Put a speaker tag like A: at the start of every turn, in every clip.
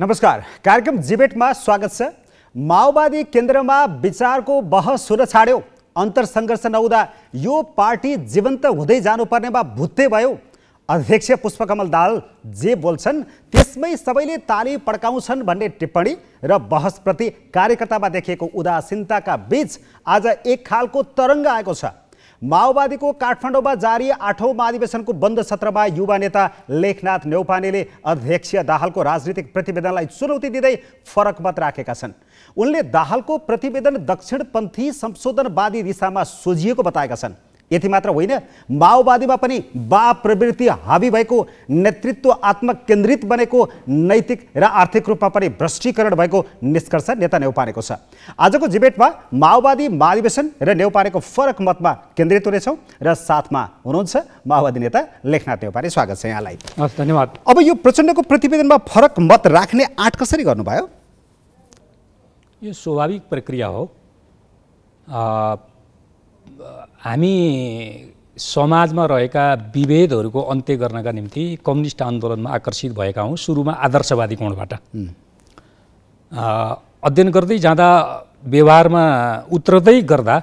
A: नमस्कार कार्यक्रम जिबेटमा स्वागत छ माओवादी केन्द्रमा विचारको बहस हुन छाड्यो अन्तरसङ्घर्ष नहुँदा यो पार्टी जीवन्त हुँदै जानुपर्नेमा भुत्ते भयो अध्यक्ष पुष्पकमल दाल जे बोल्छन् त्यसमै सबैले ताली पड्काउँछन् भन्ने टिप्पणी र बहसप्रति कार्यकर्तामा देखिएको उदासीनताका बीच आज एक खालको तरङ्ग आएको छ माओवादी को काठमंडों में जारी आठौ को बंद सत्र में युवा नेता लेखनाथ नेौपानेले अध्यक्ष दाहाल को राजनीतिक प्रतिवेदनलाई चुनौती दिँदै फरक मत राखेका छन् उनले दाहालको प्रतिवेदन दक्षिणपंथी संशोधनवादी दिशा में बताएका छन् यति मात्र होइन माओवादीमा पनि बा प्रवृत्ति हावी भएको नेतृत्व आत्मकेन्द्रित बनेको नैतिक र आर्थिक रूपमा पनि भ्रष्टीकरण भएको निष्कर्ष नेता नेउपानेको छ आजको जिबेटमा माओवादी महाधिवेशन र नेउपानेको फरक मतमा केन्द्रित हुनेछौँ र साथमा हुनुहुन्छ माओवादी नेता लेखनाथ नेउपाने स्वागत छ यहाँलाई हस् धन्यवाद अब यो प्रचण्डको प्रतिवेदनमा फरक मत
B: राख्ने आँट कसरी गर्नुभयो यो स्वाभाविक प्रक्रिया हो हामी समाजमा रहेका विभेदहरूको अन्त्य गर्नका निम्ति कम्युनिस्ट आन्दोलनमा आकर्षित भएका हौँ सुरुमा आदर्शवादी कोणबाट अध्ययन गर्दै जाँदा व्यवहारमा उत्रदै गर्दा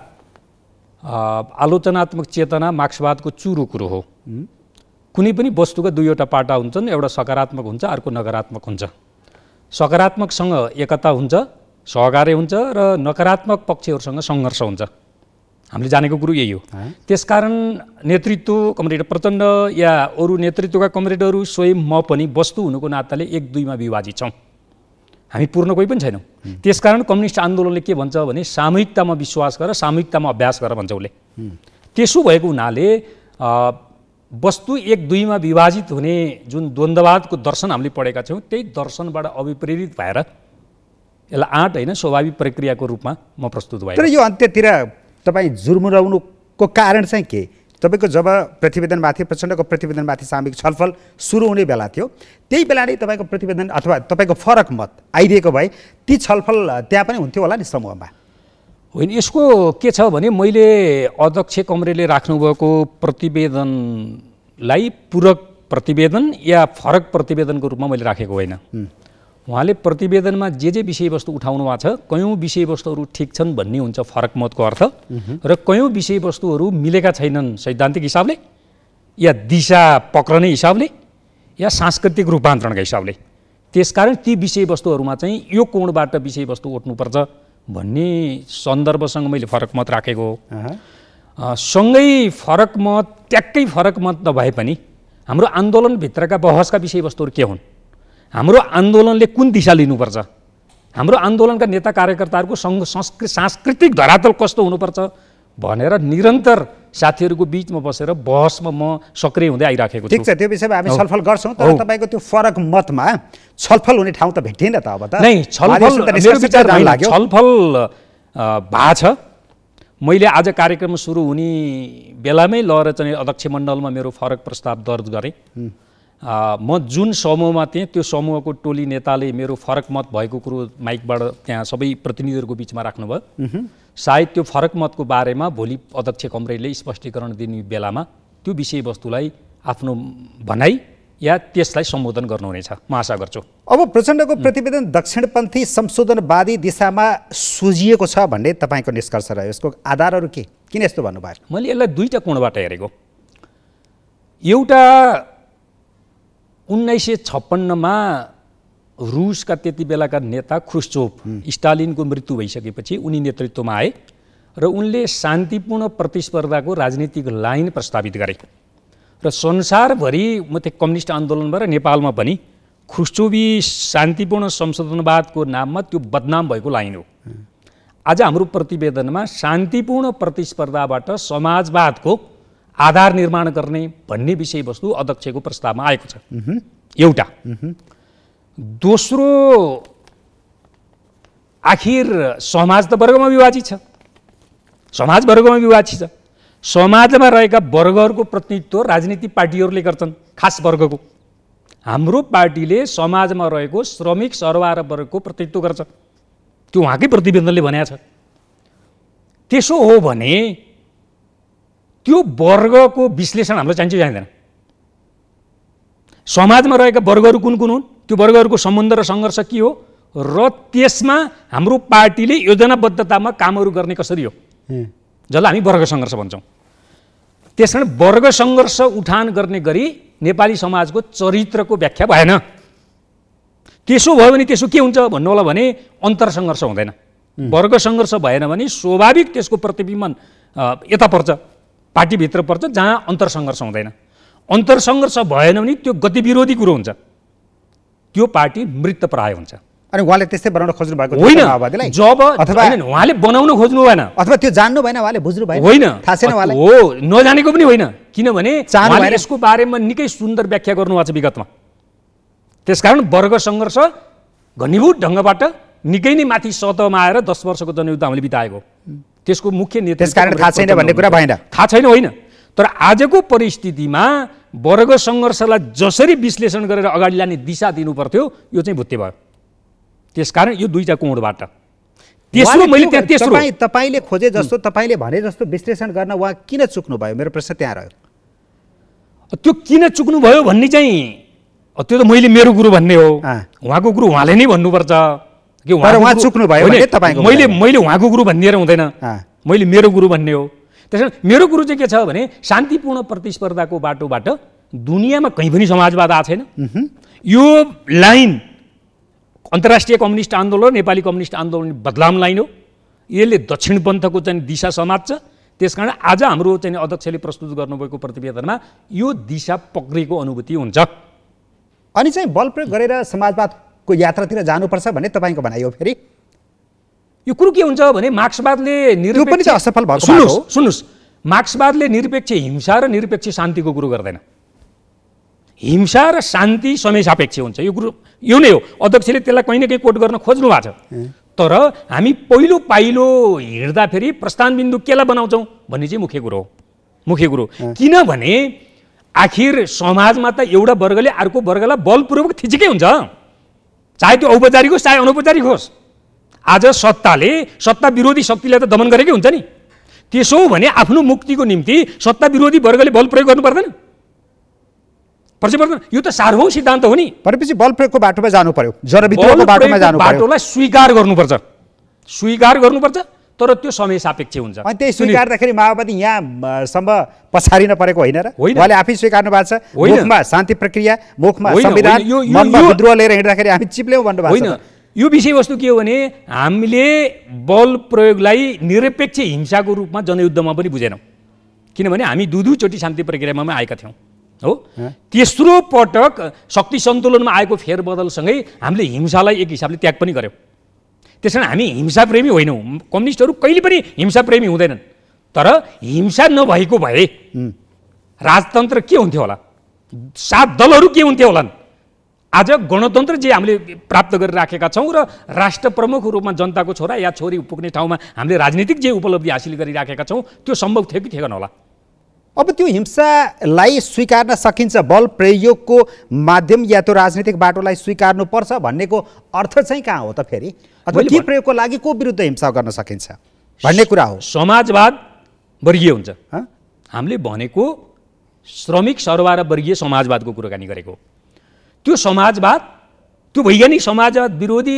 B: आलोचनात्मक चेतना मार्क्सवादको चुरो कुरो हो कुनै पनि वस्तुका दुईवटा पाटा हुन्छन् एउटा सकारात्मक हुन्छ अर्को नकारात्मक हुन्छ सकारात्मकसँग एकता हुन्छ सहकार्य हुन्छ र नकारात्मक पक्षहरूसँग सङ्घर्ष हुन्छ हामीले जानेको कुरो यही हो त्यसकारण नेतृत्व कमरेड प्रचण्ड या अरू नेतृत्वका कमरेडहरू स्वयं म पनि वस्तु हुनुको नाताले एक दुईमा विभाजित छौँ हामी पूर्ण कोही पनि छैनौँ त्यसकारण कम्युनिस्ट आन्दोलनले के भन्छ भने सामूहिकतामा विश्वास गर सामूहिकतामा अभ्यास गर भन्छ उसले त्यसो भएको हुनाले वस्तु एक दुईमा विभाजित हुने जुन द्वन्द्ववादको दर्शन हामीले पढेका छौँ त्यही दर्शनबाट अभिप्रेरित भएर यसलाई आँट होइन स्वाभाविक प्रक्रियाको रूपमा म प्रस्तुत भएँ तर यो
A: अन्त्यतिर तपाईँ जुर्मुराउनुको कारण चाहिँ के तपाईँको जब प्रतिवेदनमाथि प्रचण्डको प्रतिवेदनमाथि सामूहिक छलफल सुरु हुने बेला थियो त्यही बेला नै तपाईँको प्रतिवेदन अथवा तपाईँको फरक मत आइदिएको भए ती छलफल त्यहाँ पनि हुन्थ्यो होला नि समूहमा होइन
B: यसको के छ भने मैले अध्यक्ष कमरेले राख्नुभएको प्रतिवेदनलाई पूरक प्रतिवेदन या फरक प्रतिवेदनको रूपमा मैले राखेको होइन उहाँले प्रतिवेदनमा जे जे विषयवस्तु उठाउनु भएको छ कयौँ विषयवस्तुहरू ठिक छन् भन्ने हुन्छ फरक मतको अर्थ र कयौँ विषयवस्तुहरू मिलेका छैनन् सैद्धान्तिक हिसाबले या दिशा पक्रने हिसाबले या सांस्कृतिक रूपान्तरणका हिसाबले त्यसकारण ती विषयवस्तुहरूमा चाहिँ यो कोणबाट विषयवस्तु ओट्नुपर्छ भन्ने सन्दर्भसँग मैले फरक मत राखेको हो सँगै फरक मत ट्याक्कै फरक मत नभए पनि हाम्रो आन्दोलनभित्रका बहसका विषयवस्तुहरू के हुन् हाम्रो आन्दोलनले कुन दिशा लिनुपर्छ हाम्रो आन्दोलनका नेता कार्यकर्ताहरूको सङ्घ संस्कृ सांस्कृतिक धरातल कस्तो हुनुपर्छ भनेर निरन्तर साथीहरूको बिचमा बसेर बहसमा म सक्रिय हुँदै आइराखेको ठिक छ त्यो विषयमा हामी छलफल
A: गर्छौँ तर तपाईँको त्यो फरक मतमा छलफल हुने ठाउँ त भेटिएन त अब
B: त नै छलफल छलफल भा छ मैले आज कार्यक्रम सुरु हुने बेलामै ल चाहिँ अध्यक्ष मण्डलमा मेरो फरक प्रस्ताव दर्ज गरेँ म जुन समूहमा थिएँ त्यो समूहको टोली नेताले मेरो फरक मत भएको कुरो माइकबाट त्यहाँ सबै प्रतिनिधिहरूको बिचमा राख्नुभयो सायद त्यो फरक मतको बारेमा भोलि अध्यक्ष कमरेले स्पष्टीकरण दिने बेलामा त्यो विषयवस्तुलाई आफ्नो भनाइ या त्यसलाई सम्बोधन गर्नुहुनेछ म आशा गर्छु अब
A: प्रचण्डको प्रतिवेदन दक्षिणपन्थी संशोधनवादी दिशामा सोझिएको छ भन्ने तपाईँको निष्कर्ष
B: रह्यो यसको आधारहरू के किन यस्तो भन्नुभयो मैले यसलाई दुईवटा कोणबाट हेरेको एउटा उन्नाइस सय छप्पन्नमा रुसका त्यति बेलाका नेता खुसचोप स्टालिनको मृत्यु भइसकेपछि उनी नेतृत्वमा आए र उनले शान्तिपूर्ण प्रतिस्पर्धाको राजनीतिक लाइन प्रस्तावित गरे र संसारभरि म कम्युनिस्ट आन्दोलनमा र नेपालमा पनि खुस्चोबी शान्तिपूर्ण संशोधनवादको नाममा त्यो बदनाम भएको लाइन हो आज हाम्रो प्रतिवेदनमा शान्तिपूर्ण प्रतिस्पर्धाबाट समाजवादको आधार निर्माण गर्ने भन्ने विषयवस्तु अध्यक्षको प्रस्तावमा आएको छ एउटा दोस्रो आखिर समाज त वर्गमा विभाजित छ समाज वर्गमा विभाजित छ समाजमा रहेका वर्गहरूको प्रतिनिधित्व राजनीतिक पार्टीहरूले गर्छन् खास वर्गको हाम्रो पार्टीले समाजमा रहेको श्रमिक सरवार वर्गको प्रतिनिधित्व गर्छ त्यो उहाँकै प्रतिवेदनले भनेको छ त्यसो हो भने त्यो वर्गको विश्लेषण हामीलाई चाहिन्छ चाहिँदैन समाजमा रहेका वर्गहरू कुन कुन हुन् त्यो वर्गहरूको सम्बन्ध र सङ्घर्ष के हो र त्यसमा हाम्रो पार्टीले योजनाबद्धतामा कामहरू गर्ने कसरी हो जसलाई हामी वर्ग सङ्घर्ष भन्छौँ त्यस कारण वर्ग सङ्घर्ष उठान गर्ने गरी नेपाली समाजको चरित्रको व्याख्या भएन त्यसो भयो भने त्यसो के हुन्छ भन्नु होला भने अन्तर सङ्घर्ष हुँदैन वर्ग सङ्घर्ष भएन भने स्वाभाविक त्यसको प्रतिबिम्बन यता पर्छ पार्टीभित्र पर्छ जहाँ अन्तरसङ्घर्ष हुँदैन अन्तरसङ्घर्ष भएन भने त्यो गतिविरोधी कुरो हुन्छ त्यो पार्टी मृत प्राय हुन्छ
A: अनि उहाँले त्यस्तै बनाउन खोज्नु भएको होइन जब
B: अथवा उहाँले बनाउन खोज्नु भएन
A: अथवा त्यो जान्नु भएन उहाँले बुझ्नु भएन होइन थाहा छैन उहाँलाई
B: हो नजानेको पनि होइन किनभने यसको बारेमा निकै सुन्दर व्याख्या गर्नुभएको छ विगतमा त्यसकारण वर्ग सङ्घर्ष घनीभूत ढङ्गबाट निकै नै माथि सतहमा आएर दस वर्षको जनयुद्ध हामीले बिताएको त्यसको मुख्य नेतृत्व कारण थाहा छैन भन्ने कुरा भएन थाहा छैन होइन तर आजको परिस्थितिमा वर्ग सङ्घर्षलाई जसरी विश्लेषण गरेर अगाडि लाने दिशा दिनु पर्थ्यो यो चाहिँ भुत्ते भयो त्यसकारण यो दुईवटा कोणबाट
A: तेस्रो मैले त्यहाँ तेस्रो तपाईँले खोजे जस्तो तपाईँले भने जस्तो विश्लेषण गर्न उहाँ किन चुक्नु भयो मेरो प्रश्न त्यहाँ रह्यो
B: त्यो किन चुक्नु भयो भन्ने चाहिँ त्यो त मैले मेरो गुरु भन्ने हो उहाँको गुरु उहाँले नै भन्नुपर्छ मैले मैले उहाँको गुरु भनिदिएर हुँदैन मैले मेरो गुरु भन्ने हो कारण मेरो गुरु चाहिँ के छ भने शान्तिपूर्ण प्रतिस्पर्धाको बाटोबाट दुनियाँमा कहीँ पनि समाजवाद आएको छैन यो लाइन अन्तर्राष्ट्रिय कम्युनिस्ट आन्दोलन नेपाली कम्युनिस्ट आन्दोलन बदलाम लाइन हो यसले दक्षिण पन्थको चाहिँ दिशा समात्छ त्यस कारण आज हाम्रो चाहिँ अध्यक्षले प्रस्तुत गर्नुभएको प्रतिवेदनमा यो दिशा पक्रिएको अनुभूति हुन्छ अनि चाहिँ बल प्रयोग गरेर समाजवाद को
A: यात्रातिर जानुपर्छ भन्ने तपाईँको भनाइ
B: हो फेरि यो कुरो के हुन्छ भने मार्क्सवादले निरपेक्ष असफल भएको सुन्नुहोस् सुन्नुहोस् मार्क्सवादले निरपेक्ष हिंसा र निरपेक्ष शान्तिको कुरो गर्दैन हिंसा र शान्ति समय सापेक्ष हुन्छ यो कुरो यो नै हो अध्यक्षले त्यसलाई कहीँ न कहीँ कोट गर्न खोज्नु भएको छ तर हामी पहिलो पाइलो हिँड्दाखेरि प्रस्थान बिन्दु केलाई बनाउँछौँ भन्ने चाहिँ मुख्य कुरो हो मुख्य कुरो किनभने आखिर समाजमा त एउटा वर्गले अर्को वर्गलाई बलपूर्वक थिचेकै हुन्छ चाहे त्यो औपचारिक होस् चाहे अनौपचारिक होस् आज सत्ताले सत्ता विरोधी शक्तिलाई त दमन गरेकै हुन्छ नि त्यसो भने आफ्नो मुक्तिको निम्ति सत्ता विरोधी वर्गले बल प्रयोग गर्नु पर्दैन पर्छ पर्दैन यो त सार्वभौम सिद्धान्त हो नि भनेपछि बल प्रयोगको बाटोमा जानु पर्यो जरभित्रको बाटोमा जानु बाटोलाई स्वीकार गर्नुपर्छ स्वीकार गर्नुपर्छ तर त्यो समय सापेक्ष हुन्छ अनि त्यही स्वीकार्दाखेरि
A: माओवादी यहाँसम्म पछाडि नपरेको होइन र उहाँले आफै स्वीकार्नु भएको छ मुखमा शान्ति प्रक्रिया मुखमा संविधान विद्रोह लिएर हिँड्दाखेरि हामी चिप्ल्यौँ
B: भन्नुभएको होइन यो विषयवस्तु के हो भने हामीले बल प्रयोगलाई निरपेक्ष हिंसाको रूपमा जनयुद्धमा पनि बुझेनौँ किनभने हामी दुई दुईचोटि शान्ति प्रक्रियामा आएका थियौँ हो तेस्रो पटक शक्ति सन्तुलनमा आएको फेरबदलसँगै हामीले हिंसालाई एक हिसाबले त्याग पनि गऱ्यौँ त्यस कारण हामी हिंसाप्रेमी होइनौँ कम्युनिस्टहरू कहिले पनि हिंसाप्रेमी हुँदैनन् तर हिंसा नभएको भए राजतन्त्र के हुन्थ्यो होला सात दलहरू के हुन्थ्यो होलान् आज गणतन्त्र जे हामीले प्राप्त गरिराखेका छौँ र राष्ट्र प्रमुखको रूपमा जनताको छोरा या छोरी पुग्ने ठाउँमा हामीले राजनीतिक जे उपलब्धि हासिल गरिराखेका छौँ त्यो सम्भव थियो कि थिएन होला
A: अब त्यो हिंसालाई स्वीकार्न सकिन्छ बल प्रयोगको माध्यम या त्यो राजनीतिक बाटोलाई स्वीकार्नुपर्छ भन्नेको अर्थ चाहिँ कहाँ हो त फेरि अथवा के प्रयोगको लागि को विरुद्ध हिंसा गर्न सकिन्छ भन्ने कुरा हो
B: समाजवाद वर्गीय हुन्छ हामीले भनेको श्रमिक सरवार र वर्गीय समाजवादको कुराकानी गरेको त्यो समाजवाद त्यो वैज्ञानिक समाजवाद विरोधी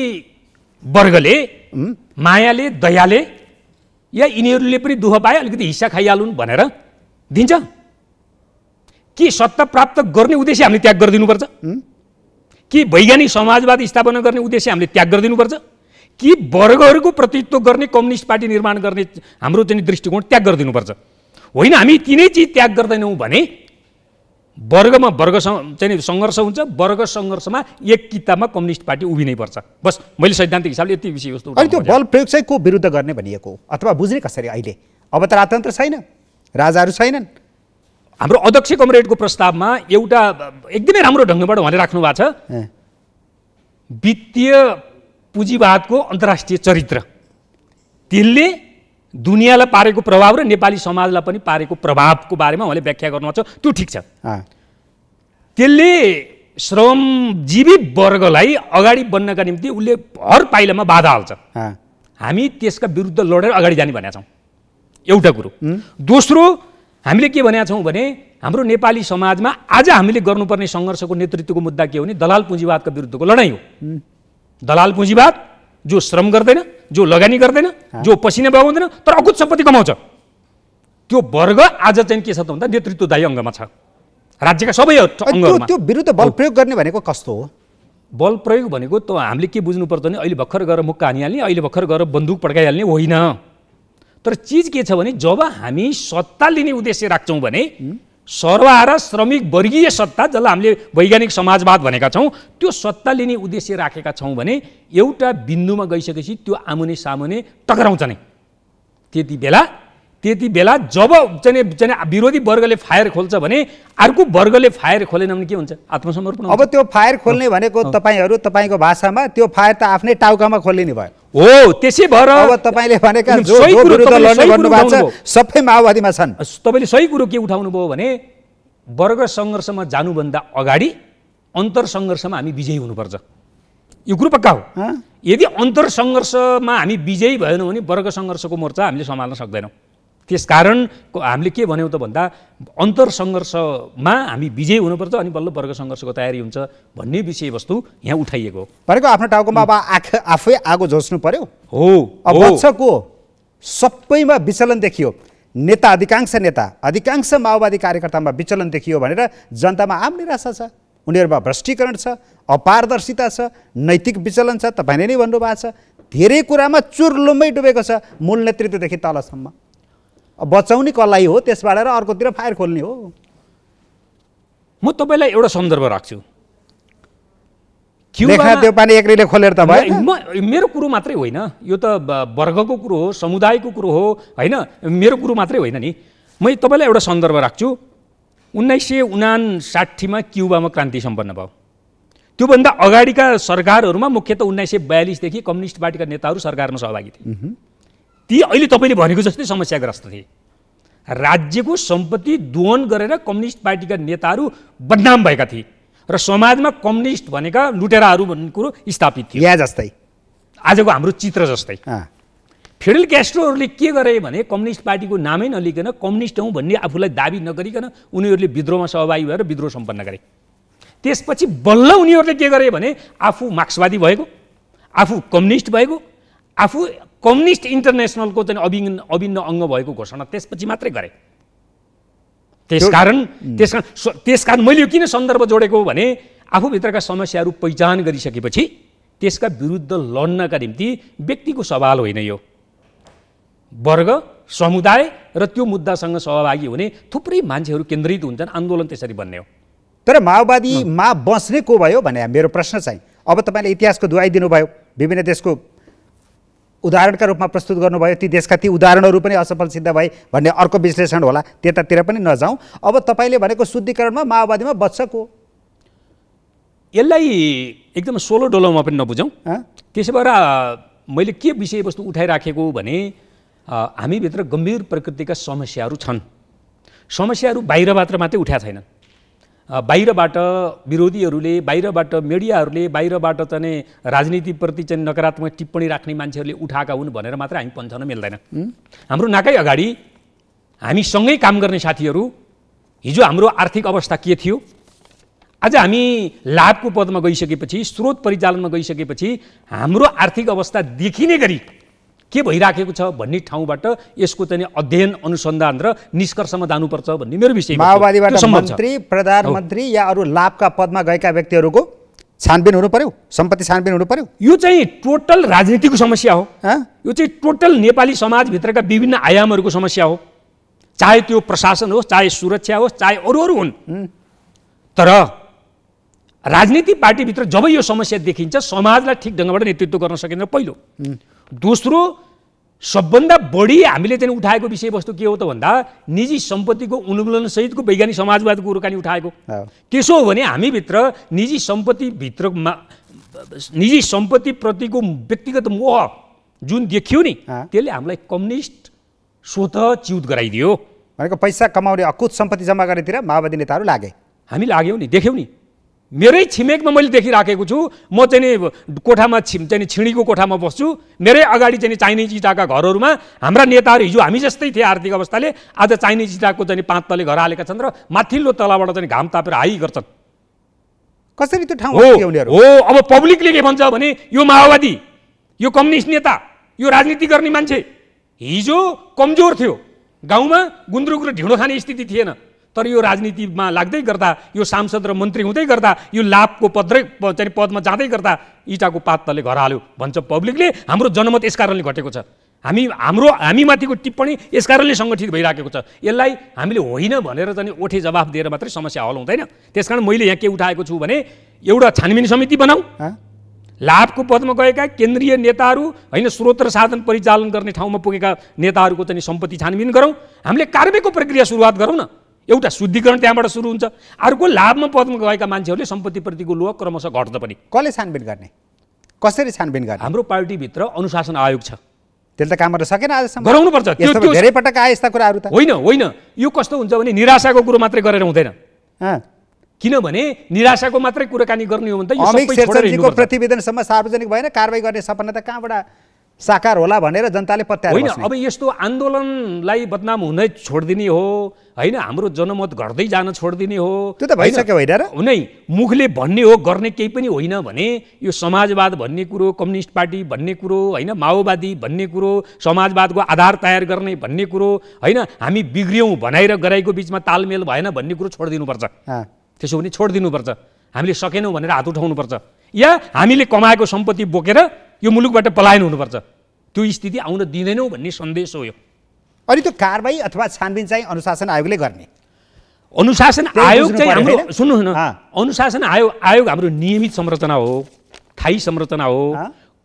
B: वर्गले मायाले दयाले या यिनीहरूले पनि दुःख पाए अलिकति हिस्सा खाइहालुन् भनेर दिन्छ के सत्ता प्राप्त गर्ने उद्देश्य हामीले त्याग गरिदिनुपर्छ कि वैज्ञानिक समाजवाद स्थापना गर्ने उद्देश्य हामीले त्याग गरिदिनुपर्छ कि वर्गहरूको प्रतित्व गर्ने कम्युनिस्ट पार्टी निर्माण गर्ने हाम्रो चाहिँ दृष्टिकोण त्याग गरिदिनुपर्छ होइन हामी तिनै चिज त्याग गर्दैनौँ भने वर्गमा वर्ग चाहिँ सङ्घर्ष हुन्छ वर्ग सङ्घर्षमा एक किताबमा कम्युनिस्ट पार्टी उभिनै पर्छ बस मैले सैद्धान्तिक हिसाबले यति विषय जस्तो अनि त्यो
A: बल प्रयोग चाहिँ को विरुद्ध गर्ने भनिएको अथवा बुझ्ने कसरी
B: अहिले अब त राजतन्त्र छैन राजाहरू छैनन् हाम्रो अध्यक्ष कमरेडको प्रस्तावमा एउटा एकदमै राम्रो ढङ्गबाट उहाँले राख्नु भएको छ वित्तीय पुँजीवादको अन्तर्राष्ट्रिय चरित्र त्यसले दुनियाँलाई पारेको प्रभाव र नेपाली समाजलाई पनि पारेको प्रभावको बारेमा उहाँले व्याख्या छ त्यो ठिक छ त्यसले श्रमजीवी वर्गलाई अगाडि बन्नका निम्ति उसले हर पाइलामा बाधा हाल्छ हामी त्यसका विरुद्ध लडेर अगाडि जाने भनेका छौँ एउटा कुरो दोस्रो हामीले के भनेका छौँ भने हाम्रो नेपाली समाजमा आज हामीले गर्नुपर्ने सङ्घर्षको नेतृत्वको मुद्दा के हो भने दलाल पुँजीवादका विरुद्धको लडाइँ हो दलाल पुँजीवाद जो श्रम गर्दैन जो लगानी गर्दैन जो पसिना बगाउँदैन तर अकुत सम्पत्ति कमाउँछ त्यो वर्ग आज चाहिँ के छ त भन्दा नेतृत्वदायी अङ्गमा छ राज्यका सबै त्यो
A: विरुद्ध बल प्रयोग गर्ने भनेको कस्तो हो
B: बल प्रयोग भनेको त हामीले के बुझ्नुपर्छ भने अहिले भर्खर गएर मुक्का हानिहाल्ने अहिले भर्खर गएर बन्दुक पड्काइहाल्ने होइन तर चिज के छ भने जब हामी सत्ता लिने उद्देश्य राख्छौँ भने सर्वहारा श्रमिक वर्गीय सत्ता जसलाई हामीले वैज्ञानिक समाजवाद भनेका छौँ त्यो सत्ता लिने उद्देश्य राखेका छौँ भने एउटा बिन्दुमा गइसकेपछि त्यो आमुने सामुने टक्राउँछ नै त्यति बेला त्यति बेला जब चाहिँ चाहिँ विरोधी वर्गले फायर खोल्छ भने अर्को वर्गले फायर खोलेन भने के हुन्छ आत्मसमर्पण अब त्यो
A: फायर खोल्ने भनेको तपाईँहरू तपाईँको भाषामा त्यो फायर त आफ्नै टाउकामा खोलिने
B: भयो हो त्यसै भएर अब तपाईँले भनेका सबै माओवादीमा छन् तपाईँले सही कुरो के उठाउनु भयो भने वर्ग सङ्घर्षमा जानुभन्दा अगाडि अन्तर सङ्घर्षमा हामी विजयी हुनुपर्छ यो कुरो पक्का हो यदि अन्तर सङ्घर्षमा हामी विजयी भएनौँ भने वर्ग सङ्घर्षको मोर्चा हामीले सम्हाल्न सक्दैनौँ त्यस कारण हामीले के भन्यौँ त भन्दा अन्तर सङ्घर्षमा हामी विजय हुनुपर्छ अनि बल्ल वर्ग सङ्घर्षको तयारी हुन्छ भन्ने विषयवस्तु यहाँ उठाइएको भनेको आफ्नो
A: टाउकोमा अब आख आफै आगो झोच्नु पर्यो हो अब को सबैमा विचलन देखियो नेता अधिकांश नेता अधिकांश माओवादी कार्यकर्तामा विचलन देखियो भनेर जनतामा आम निराशा छ उनीहरूमा भ्रष्टीकरण छ अपारदर्शिता छ नैतिक विचलन छ तपाईँले नै भन्नुभएको छ धेरै कुरामा चुरलुम्मै डुबेको छ मूल नेतृत्वदेखि तलसम्म बचाउने कलाई हो त्यसबाट र अर्कोतिर फायर खोल्ने हो
B: म तपाईँलाई एउटा सन्दर्भ राख्छु एक्लैले
A: खोलेर त भयो
B: मेरो कुरो मात्रै होइन यो त वर्गको कुरो हो समुदायको कुरो हो होइन मेरो कुरो मात्रै होइन नि म तपाईँलाई एउटा सन्दर्भ राख्छु उन्नाइस सय उनासाठीमा क्युबामा क्रान्ति सम्पन्न भयो त्योभन्दा अगाडिका सरकारहरूमा मुख्यतः उन्नाइस सय बयालिसदेखि कम्युनिस्ट पार्टीका नेताहरू सरकारमा सहभागी थिए ती अहिले तपाईँले भनेको जस्तै समस्याग्रस्त थिए राज्यको सम्पत्ति दोहन गरेर कम्युनिस्ट पार्टीका नेताहरू बदनाम भएका थिए र समाजमा कम्युनिस्ट भनेका लुटेराहरू भन्ने कुरो स्थापित थियो यहाँ जस्तै आजको हाम्रो चित्र जस्तै फेडरल क्यास्ट्रोहरूले के गरे भने कम्युनिस्ट पार्टीको नामै नलिकन कम्युनिस्ट हौँ भन्ने आफूलाई दाबी नगरिकन उनीहरूले विद्रोहमा सहभागी भएर विद्रोह सम्पन्न गरे त्यसपछि बल्ल उनीहरूले के गरे भने आफू मार्क्सवादी भएको आफू कम्युनिस्ट भएको आफू कम्युनिस्ट इन्टरनेसनलको चाहिँ अभिन्न अभिन्न अङ्ग भएको घोषणा त्यसपछि मात्रै गरे त्यसकारण त्यसकारण त्यसकारण मैले यो किन सन्दर्भ जोडेको भने आफूभित्रका समस्याहरू पहिचान गरिसकेपछि त्यसका विरुद्ध लड्नका निम्ति व्यक्तिको सवाल होइन यो वर्ग समुदाय र त्यो मुद्दासँग सहभागी हुने थुप्रै मान्छेहरू केन्द्रित हुन्छन् आन्दोलन त्यसरी बन्ने हो
A: तर माओवादीमा बस्ने को भयो भने मेरो प्रश्न चाहिँ अब तपाईँले इतिहासको दुवाई दिनुभयो विभिन्न देशको उदाहरणका रूपमा प्रस्तुत गर्नुभयो ती देशका ती उदाहरणहरू पनि असफल सिद्ध भए भन्ने अर्को विश्लेषण होला त्यतातिर पनि नजाउँ अब तपाईँले भनेको शुद्धिकरणमा
B: माओवादीमा बच्चको यसलाई एकदम सोलो डोलोमा पनि नबुझौँ त्यसो भएर मैले के विषयवस्तु उठाइराखेको भने हामीभित्र गम्भीर प्रकृतिका समस्याहरू छन् समस्याहरू बाहिरबाट मात्रै उठाएको छैनन् बाहिरबाट विरोधीहरूले बाहिरबाट मिडियाहरूले बाहिरबाट चाहिँ राजनीतिप्रति चाहिँ नकारात्मक टिप्पणी राख्ने मान्छेहरूले उठाएका हुन् भनेर मात्र हामी पन्छन मिल्दैन हाम्रो नाकै अगाडि हामी सँगै काम गर्ने साथीहरू हिजो हाम्रो आर्थिक अवस्था के थियो आज हामी लाभको पदमा गइसकेपछि स्रोत परिचालनमा गइसकेपछि हाम्रो आर्थिक अवस्था देखिने गरी के भइराखेको छ भन्ने ठाउँबाट यसको चाहिँ अध्ययन अनुसन्धान र निष्कर्षमा जानुपर्छ भन्ने मेरो विषय माओवादीबाट मन्त्री
A: प्रधानमन्त्री या अरू लाभका पदमा गएका व्यक्तिहरूको छानबिन हुनु पर्यो सम्पत्ति छानबिन हुनु पर्यो
B: यो चाहिँ टोटल राजनीतिको समस्या हो यो चाहिँ टोटल नेपाली समाजभित्रका विभिन्न आयामहरूको समस्या हो चाहे त्यो प्रशासन होस् चाहे सुरक्षा होस् चाहे अरू अरू हुन् तर राजनीति पार्टीभित्र जब यो समस्या देखिन्छ समाजलाई ठिक ढङ्गबाट नेतृत्व गर्न सकिँदैन पहिलो दोस्रो सबभन्दा बढी हामीले चाहिँ उठाएको विषयवस्तु के हो त भन्दा निजी सम्पत्तिको उन्मूलनसहितको वैज्ञानिक समाजवादको कुराकानी उठाएको त्यसो हो भने हामीभित्र निजी सम्पत्तिभित्रमा निजी सम्पत्तिप्रतिको व्यक्तिगत मोह जुन देखियो नि त्यसले हामीलाई कम्युनिस्ट स्वत च्युत गराइदियो भनेको पैसा कमाउने अकुत सम्पत्ति जम्मा गर्नेतिर माओवादी नेताहरू लागे हामी लाग्यौँ नि देख्यौँ नि मेरै छिमेकमा मैले देखिराखेको छु म चाहिँ नि कोठामा छिम चाहिँ नि छिँडीको कोठामा बस्छु मेरै अगाडि चाहिँ चाइनिज इटाका घरहरूमा हाम्रा नेताहरू हिजो हामी जस्तै थिए आर्थिक अवस्थाले आज चाइनिज इटाको चाहिँ पाँच तले घर हालेका छन् र माथिल्लो तलाबाट चाहिँ घाम तापेर हाई गर्छन्
A: कसरी त्यो ठाउँ हो
B: हो अब पब्लिकले के भन्छ भने यो माओवादी यो कम्युनिस्ट नेता यो राजनीति गर्ने मान्छे हिजो कमजोर थियो गाउँमा गुन्द्रुक र ढिँडो खाने स्थिति थिएन तर यो राजनीतिमा लाग्दै गर्दा यो सांसद र मन्त्री हुँदै गर्दा यो लाभको पद्रै चाहिँ पदमा जाँदै गर्दा इटाको पात घर हाल्यो भन्छ पब्लिकले हाम्रो जनमत यसकारणले घटेको छ हामी हाम्रो हामीमाथिको टिप्पणी यसकारणले सङ्गठित भइराखेको छ यसलाई हामीले होइन भनेर चाहिँ ओठे जवाफ दिएर मात्रै समस्या हल हुँदैन त्यसकारण मैले यहाँ के उठाएको छु भने एउटा छानबिन समिति बनाऊ लाभको पदमा गएका केन्द्रीय नेताहरू होइन स्रोत र साधन परिचालन गर्ने ठाउँमा पुगेका नेताहरूको चाहिँ सम्पत्ति छानबिन गरौँ हामीले कार्मीको प्रक्रिया सुरुवात गरौँ न एउटा शुद्धिकरण त्यहाँबाट सुरु हुन्छ अर्को लाभमा पदमा गएका मान्छेहरूले सम्पत्तिप्रतिको लोभ क्रमशः घट्छ पनि कसले छानबिन गर्ने कसरी छानबिन गर्ने हाम्रो पार्टीभित्र अनुशासन आयोग छ त्यसले त काम गर्न सकेन आजसम्म गराउनुपर्छ धेरै
A: पटक आए यस्ता कुराहरू
B: त होइन होइन यो कस्तो हुन्छ भने निराशाको कुरो मात्रै गरेर हुँदैन किनभने निराशाको मात्रै कुराकानी गर्ने हो भने त
A: प्रतिवेदनसम्म सार्वजनिक भएन कारवाही गर्ने सपना त कहाँबाट साकार होला भनेर जनताले पत्या होइन अब
B: यस्तो आन्दोलनलाई बदनाम हुनै छोडिदिने हो होइन हाम्रो जनमत घट्दै जान छोडिदिने हो त्यो त भइसक्यो होइन र हुनै मुखले भन्ने हो गर्ने केही पनि होइन भने यो समाजवाद भन्ने कुरो कम्युनिस्ट पार्टी भन्ने कुरो होइन माओवादी भन्ने कुरो समाजवादको आधार तयार गर्ने भन्ने कुरो होइन हामी बिग्रियौँ भनाइ र गराइको बिचमा तालमेल भएन भन्ने कुरो छोडिदिनुपर्छ त्यसो भने छोडिदिनुपर्छ हामीले सकेनौँ भनेर हात उठाउनुपर्छ या हामीले कमाएको सम्पत्ति बोकेर यो मुलुकबाट पलायन हुनुपर्छ त्यो स्थिति आउन दिँदैनौँ भन्ने सन्देश हो यो
A: अनि त्यो कारवाही अथवा छानबिन चाहिँ अनुशासन आयोगले गर्ने
B: अनुशासन आयोग चाहिँ हाम्रो सुन्नु न अनुशासन आयोग आयोग हाम्रो नियमित संरचना हो थायी संरचना हो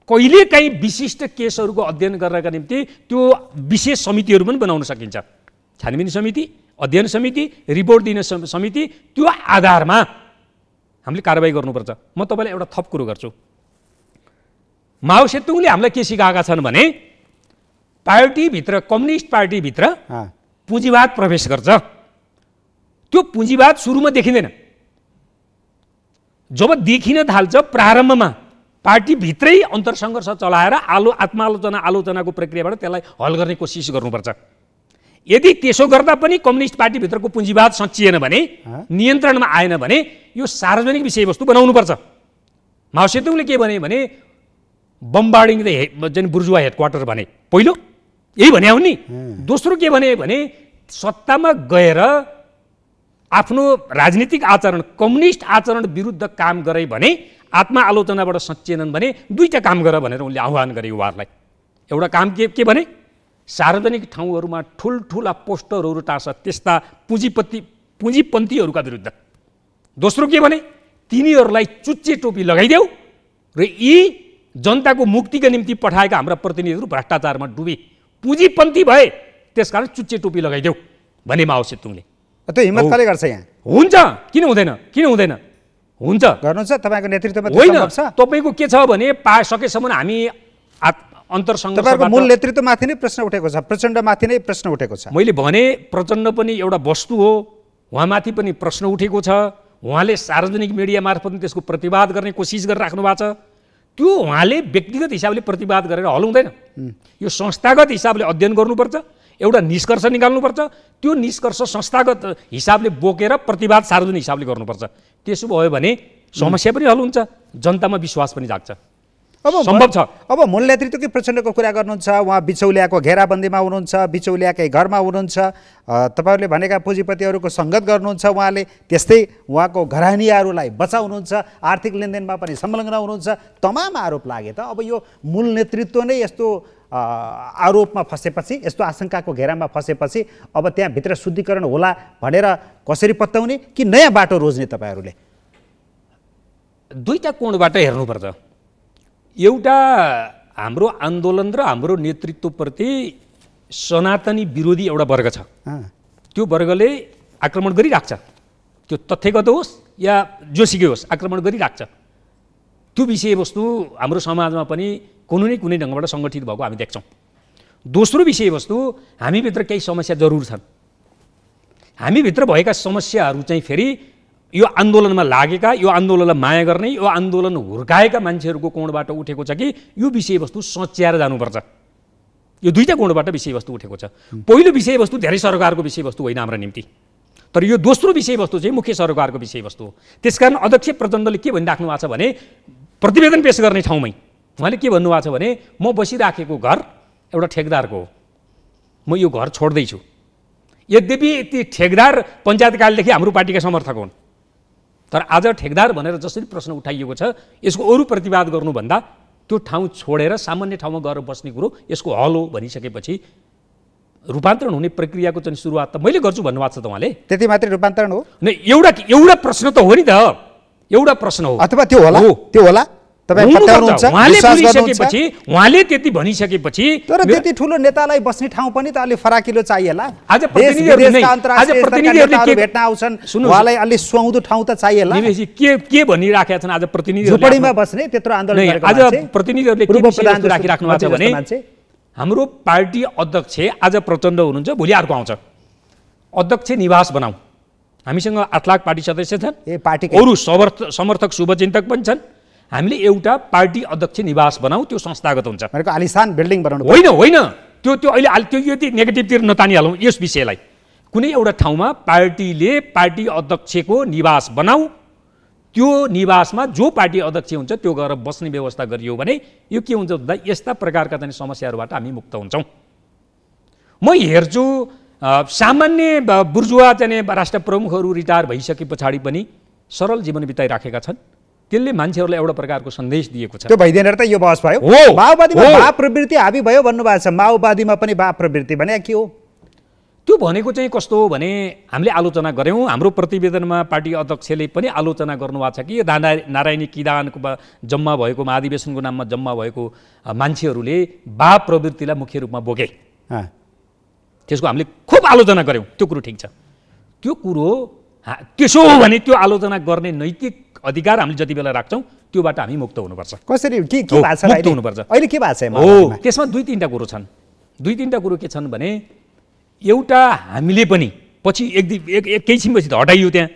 B: कहिलेकाहीँ विशिष्ट केसहरूको अध्ययन गर्नका निम्ति त्यो विशेष समितिहरू पनि बनाउन सकिन्छ छानबिन समिति अध्ययन समिति रिपोर्ट दिने समिति त्यो आधारमा हामीले कारवाही गर्नुपर्छ म तपाईँलाई एउटा थप कुरो गर्छु माओ सेतुङले हामीलाई के सिकाएका छन् भने पार्टीभित्र कम्युनिस्ट पार्टीभित्र पुँजीवाद प्रवेश गर्छ त्यो पुँजीवाद सुरुमा देखिँदैन जब देखिन थाल्छ प्रारम्भमा पार्टीभित्रै अन्तरसङ्घर्ष चलाएर आलो आत्मालोचना आलोचनाको प्रक्रियाबाट त्यसलाई हल गर्ने कोसिस गर्नुपर्छ यदि त्यसो गर्दा पनि कम्युनिस्ट पार्टीभित्रको पुँजीवाद सचिएन भने नियन्त्रणमा आएन भने यो सार्वजनिक विषयवस्तु बनाउनुपर्छ सेतुङले के भने बम्बार्डिङ द जुन बुर्जुवा हेड भने पहिलो यही भने हो नि दोस्रो के भने भने सत्तामा गएर आफ्नो राजनीतिक आचरण कम्युनिस्ट आचरण विरुद्ध काम गरे भने आलोचनाबाट सचेनन् भने दुईवटा काम गर भनेर उनले आह्वान गरे उहाँहरूलाई एउटा काम के के भने सार्वजनिक ठाउँहरूमा ठुल्ठुला पोस्टरहरू टार्छ त्यस्ता पुँजीपति पुँजीपन्थीहरूका विरुद्ध दोस्रो के भने तिनीहरूलाई चुच्चे टोपी लगाइदेऊ र यी जनताको मुक्तिका निम्ति पठाएका हाम्रा प्रतिनिधिहरू भ्रष्टाचारमा डुबे पुँजीपन्थी भए त्यसकारण चुच्चे टोपी लगाइदेऊ भनेमा आवश्यक तुङले त्यो कसले गर्छ यहाँ हुन्छ किन हुँदैन किन हुँदैन हुन्छ गर्नुहुन्छ तपाईँको नेतृत्वमा होइन तपाईँको के छ भने पा सकेसम्म हामी अन्तरसँग तपाईँको मूल
A: नेतृत्वमाथि नै प्रश्न उठेको छ प्रचण्डमाथि नै
B: प्रश्न उठेको छ मैले भने प्रचण्ड पनि एउटा वस्तु हो उहाँमाथि पनि प्रश्न उठेको छ उहाँले सार्वजनिक मिडिया मार्फत त्यसको प्रतिवाद गर्ने कोसिस गरिराख्नु भएको छ त्यो उहाँले व्यक्तिगत हिसाबले प्रतिवाद गरेर हलाउँदैन यो संस्थागत हिसाबले अध्ययन गर्नुपर्छ एउटा निष्कर्ष निकाल्नुपर्छ त्यो निष्कर्ष संस्थागत हिसाबले बोकेर प्रतिवाद सार्वजनिक हिसाबले गर्नुपर्छ त्यसो भयो भने समस्या पनि हल हुन्छ जनतामा विश्वास पनि जाग्छ
A: अब सम्भव छ अब मूल नेतृत्वकै प्रचण्डको कुरा गर्नुहुन्छ उहाँ बिचौलियाको घेराबन्दीमा हुनुहुन्छ बिचौलियाकै घरमा हुनुहुन्छ तपाईँहरूले भनेका पुँजीपतिहरूको सङ्गत गर्नुहुन्छ उहाँले त्यस्तै उहाँको घरानीहरूलाई बचाउनुहुन्छ आर्थिक लेनदेनमा पनि संलग्न हुनुहुन्छ तमाम आरोप लागे त अब यो मूल नेतृत्व नै यस्तो आरोपमा फँसेपछि यस्तो आशङ्काको घेरामा फँसेपछि अब त्यहाँभित्र शुद्धिकरण होला भनेर कसरी पत्याउने कि नयाँ बाटो
B: रोज्ने तपाईँहरूले दुईवटा कोणबाट हेर्नुपर्छ एउटा हाम्रो आन्दोलन र हाम्रो नेतृत्वप्रति सनातनी विरोधी एउटा वर्ग छ त्यो वर्गले आक्रमण गरिराख्छ त्यो तथ्यगत होस् या जोसिकै होस् आक्रमण गरिराख्छ त्यो विषयवस्तु हाम्रो समाजमा पनि कुनै न कुनै ढङ्गबाट सङ्गठित भएको हामी देख्छौँ दोस्रो विषयवस्तु हामीभित्र केही समस्या जरुर छन् हामीभित्र भएका समस्याहरू चाहिँ फेरि यो आन्दोलनमा लागेका यो आन्दोलनलाई माया गर्ने यो आन्दोलन हुर्काएका मान्छेहरूको कोणबाट उठेको छ कि यो विषयवस्तु सच्याएर जानुपर्छ यो दुईवटा कोणबाट विषयवस्तु उठेको छ पहिलो विषयवस्तु धेरै सरकारको विषयवस्तु होइन हाम्रो निम्ति तर यो दोस्रो विषयवस्तु चाहिँ मुख्य सरकारको विषयवस्तु हो त्यसकारण अध्यक्ष प्रचण्डले के भनिराख्नु भएको छ भने प्रतिवेदन पेस गर्ने ठाउँमै उहाँले के भन्नुभएको छ भने म बसिराखेको घर एउटा ठेकदारको हो म यो घर छोड्दैछु यद्यपि ती ठेकदार पञ्चायतकालदेखि हाम्रो पार्टीका समर्थक हुन् तर आज ठेकदार भनेर जसरी प्रश्न उठाइएको छ यसको अरू प्रतिवाद गर्नुभन्दा त्यो ठाउँ छोडेर सामान्य ठाउँमा गएर बस्ने कुरो यसको हल हो भनिसकेपछि रूपान्तरण हुने प्रक्रियाको चाहिँ सुरुवात त मैले गर्छु भन्नुभएको छ त उहाँले त्यति मात्रै रूपान्तरण हो नै एउटा एउटा प्रश्न त हो नि त एउटा प्रश्न हो अथवा त्यो होला हो त्यो होला उहाँले त्यति भनिसकेपछि तर त्यति
A: ठुलो नेतालाई बस्ने ठाउँ पनि त अलि फराकिलो चाहिएला
B: आज प्रतिनिधिहरूले भेट्न
A: आउँछन् उहाँलाई अलि सुहाउँदो
B: ठाउँ त चाहिएला के के भनिराखेका छन् आज प्रतिनिधि झुपडीमा बस्ने
A: त्यत्रो आन्दोलन आज
B: प्रतिनिधिहरूले पूर्व प्रधान राखिराख्नु भएको छ भने हाम्रो पार्टी अध्यक्ष आज प्रचण्ड हुनुहुन्छ भोलि अर्को आउँछ अध्यक्ष निवास बनाऊ हामीसँग आठ लाख पार्टी सदस्य छन् ए पार्टी अरू समर्थक शुभचिन्तक पनि छन् हामीले एउटा पार्टी अध्यक्ष निवास बनाऊ त्यो संस्थागत हुन्छ आलिसान बिल्डिङ बनाउनु होइन होइन त्यो त्यो अहिले त्यो यति नेगेटिभतिर नतानिहालौँ यस विषयलाई कुनै एउटा ठाउँमा पार्टीले पार्टी अध्यक्षको निवास बनाऊ त्यो निवासमा जो पार्टी अध्यक्ष हुन्छ त्यो गएर बस्ने व्यवस्था गरियो भने यो के हुन्छ भन्दा यस्ता प्रकारका चाहिँ समस्याहरूबाट हामी मुक्त हुन्छौँ म हेर्छु सामान्य बुर्जुवा चाहिँ राष्ट्र प्रमुखहरू रिटायर भइसके पछाडि पनि सरल जीवन बिताइराखेका छन् त्यसले मान्छेहरूलाई एउटा प्रकारको सन्देश दिएको छ त्यो भइदिएन
A: त यो बहस भयो माओवादीमा बाप प्रवृत्ति हाबी भयो भन्नुभएको छ माओवादीमा पनि बाप प्रवृत्ति भने के हो
B: त्यो भनेको चाहिँ कस्तो हो भने हामीले आलोचना गऱ्यौँ हाम्रो प्रतिवेदनमा पार्टी अध्यक्षले पनि आलोचना गर्नुभएको छ कि यो दाना नारायणी किदानको जम्मा भएको महाधिवेशनको नाममा जम्मा भएको मान्छेहरूले बा प्रवृत्तिलाई मुख्य रूपमा बोके त्यसको हामीले खुब आलोचना गऱ्यौँ त्यो कुरो ठिक छ त्यो कुरो त्यसो हो भने त्यो आलोचना गर्ने नैतिक अधिकार हामीले जति बेला राख्छौँ त्योबाट हामी मुक्त हुनुपर्छ कसरी के के भएको छ अहिले के भएको छ हो त्यसमा दुई तिनवटा कुरो छन् दुई तिनवटा कुरो के छन् भने एउटा हामीले पनि पछि एक एक केही छिनपछि त हटाइयो त्यहाँ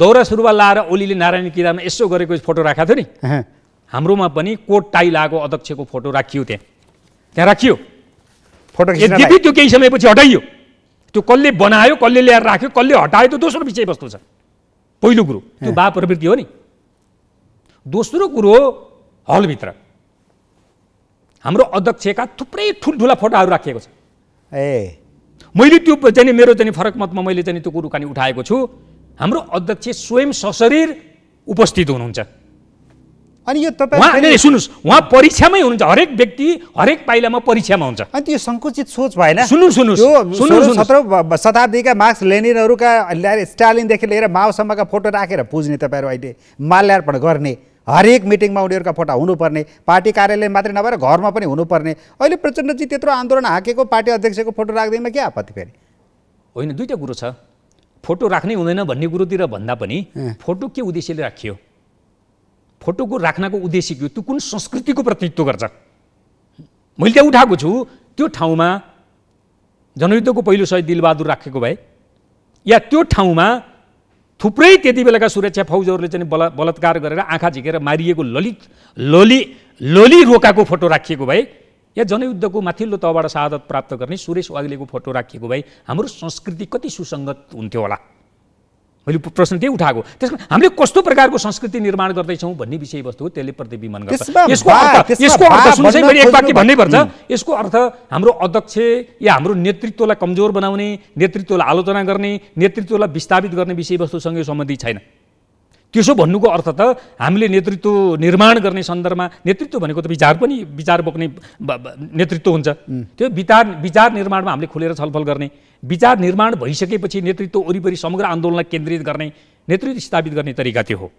B: दौरा सुरुवाल लाएर ओलीले नारायण किरामा यसो गरेको फोटो राखेको थियो नि हाम्रोमा पनि कोट टाई लगाएको अध्यक्षको फोटो राखियो त्यहाँ त्यहाँ राखियो फोटो यद्यपि त्यो केही समयपछि हटाइयो त्यो कसले बनायो कसले ल्याएर राख्यो कसले हटायो त्यो दोस्रो विषयवस्तु छ पहिलो कुरो त्यो बा प्रवृत्ति हो नि दोस्रो कुरो हलभित्र हाम्रो अध्यक्षका थुप्रै ठुल्ठुला फोटोहरू राखिएको छ ए मैले त्यो चाहिँ मेरो चाहिँ फरक मतमा मैले चाहिँ त्यो कुराकानी उठाएको छु हाम्रो अध्यक्ष स्वयं सशरीर उपस्थित हुनुहुन्छ
A: अनि यो तपाईँ सुन्नुहोस्
B: उहाँ परीक्षामै हुनुहुन्छ हरेक व्यक्ति हरेक पाइलामा परीक्षामा हुन्छ अनि त्यो सङ्कुचित सोच
A: भएन सुन्नु सुन्नु सुन्नु सत्र शताब्दीका मार्क्स लेनिनहरूका स्टालिनदेखि लिएर माओसम्मका फोटो राखेर पुज्ने तपाईँहरू अहिले माल्यार्पण गर्ने हरेक मिटिङमा उनीहरूका फोटो हुनुपर्ने पार्टी कार्यालय मात्रै नभएर घरमा पनि हुनुपर्ने अहिले प्रचण्डजी त्यत्रो आन्दोलन हाकेको पार्टी
B: अध्यक्षको फोटो राख्दैमा के आपत्ति फेरि होइन दुईवटा कुरो छ फोटो राख्नै हुँदैन भन्ने कुरोतिर भन्दा पनि फोटो के उद्देश्यले राखियो फोटोको राख्नको उद्देश्य के हो त्यो कुन संस्कृतिको प्रतिनिधित्व गर्छ मैले त्यहाँ उठाएको छु त्यो ठाउँमा जनयुद्धको पहिलो सय दिलबहादुर राखेको भए या त्यो ठाउँमा थुप्रै त्यति बेलाका सुरक्षा फौजहरूले चाहिँ बल बलात्कार गरेर आँखा झिकेर मारिएको ललित लली लली रोकाको फोटो राखिएको भए या जनयुद्धको माथिल्लो तहबाट सादत प्राप्त गर्ने सुरेश वाग्लेको फोटो राखिएको भए हाम्रो संस्कृति कति सुसङ्गत हुन्थ्यो होला मैले प्रश्न त्यही उठाएको त्यस हामीले कस्तो प्रकारको संस्कृति निर्माण गर्दैछौँ भन्ने विषयवस्तु हो त्यसले प्रतिबिम्बन गर्छ यसको अर्थ हाम्रो अध्यक्ष या हाम्रो नेतृत्वलाई कमजोर बनाउने नेतृत्वलाई आलोचना गर्ने नेतृत्वलाई विस्थापित गर्ने विषयवस्तुसँग सम्बन्धित छैन त्यसो भन्नुको अर्थ त हामीले नेतृत्व निर्माण गर्ने सन्दर्भमा नेतृत्व भनेको त विचार पनि विचार बोक्ने नेतृत्व हुन्छ त्यो विचार विचार निर्माणमा हामीले खुलेर छलफल गर्ने विचार निर्माण भइसकेपछि नेतृत्व वरिपरि समग्र आन्दोलनलाई केन्द्रित गर्ने नेतृत्व स्थापित गर्ने तरिका त्यो हो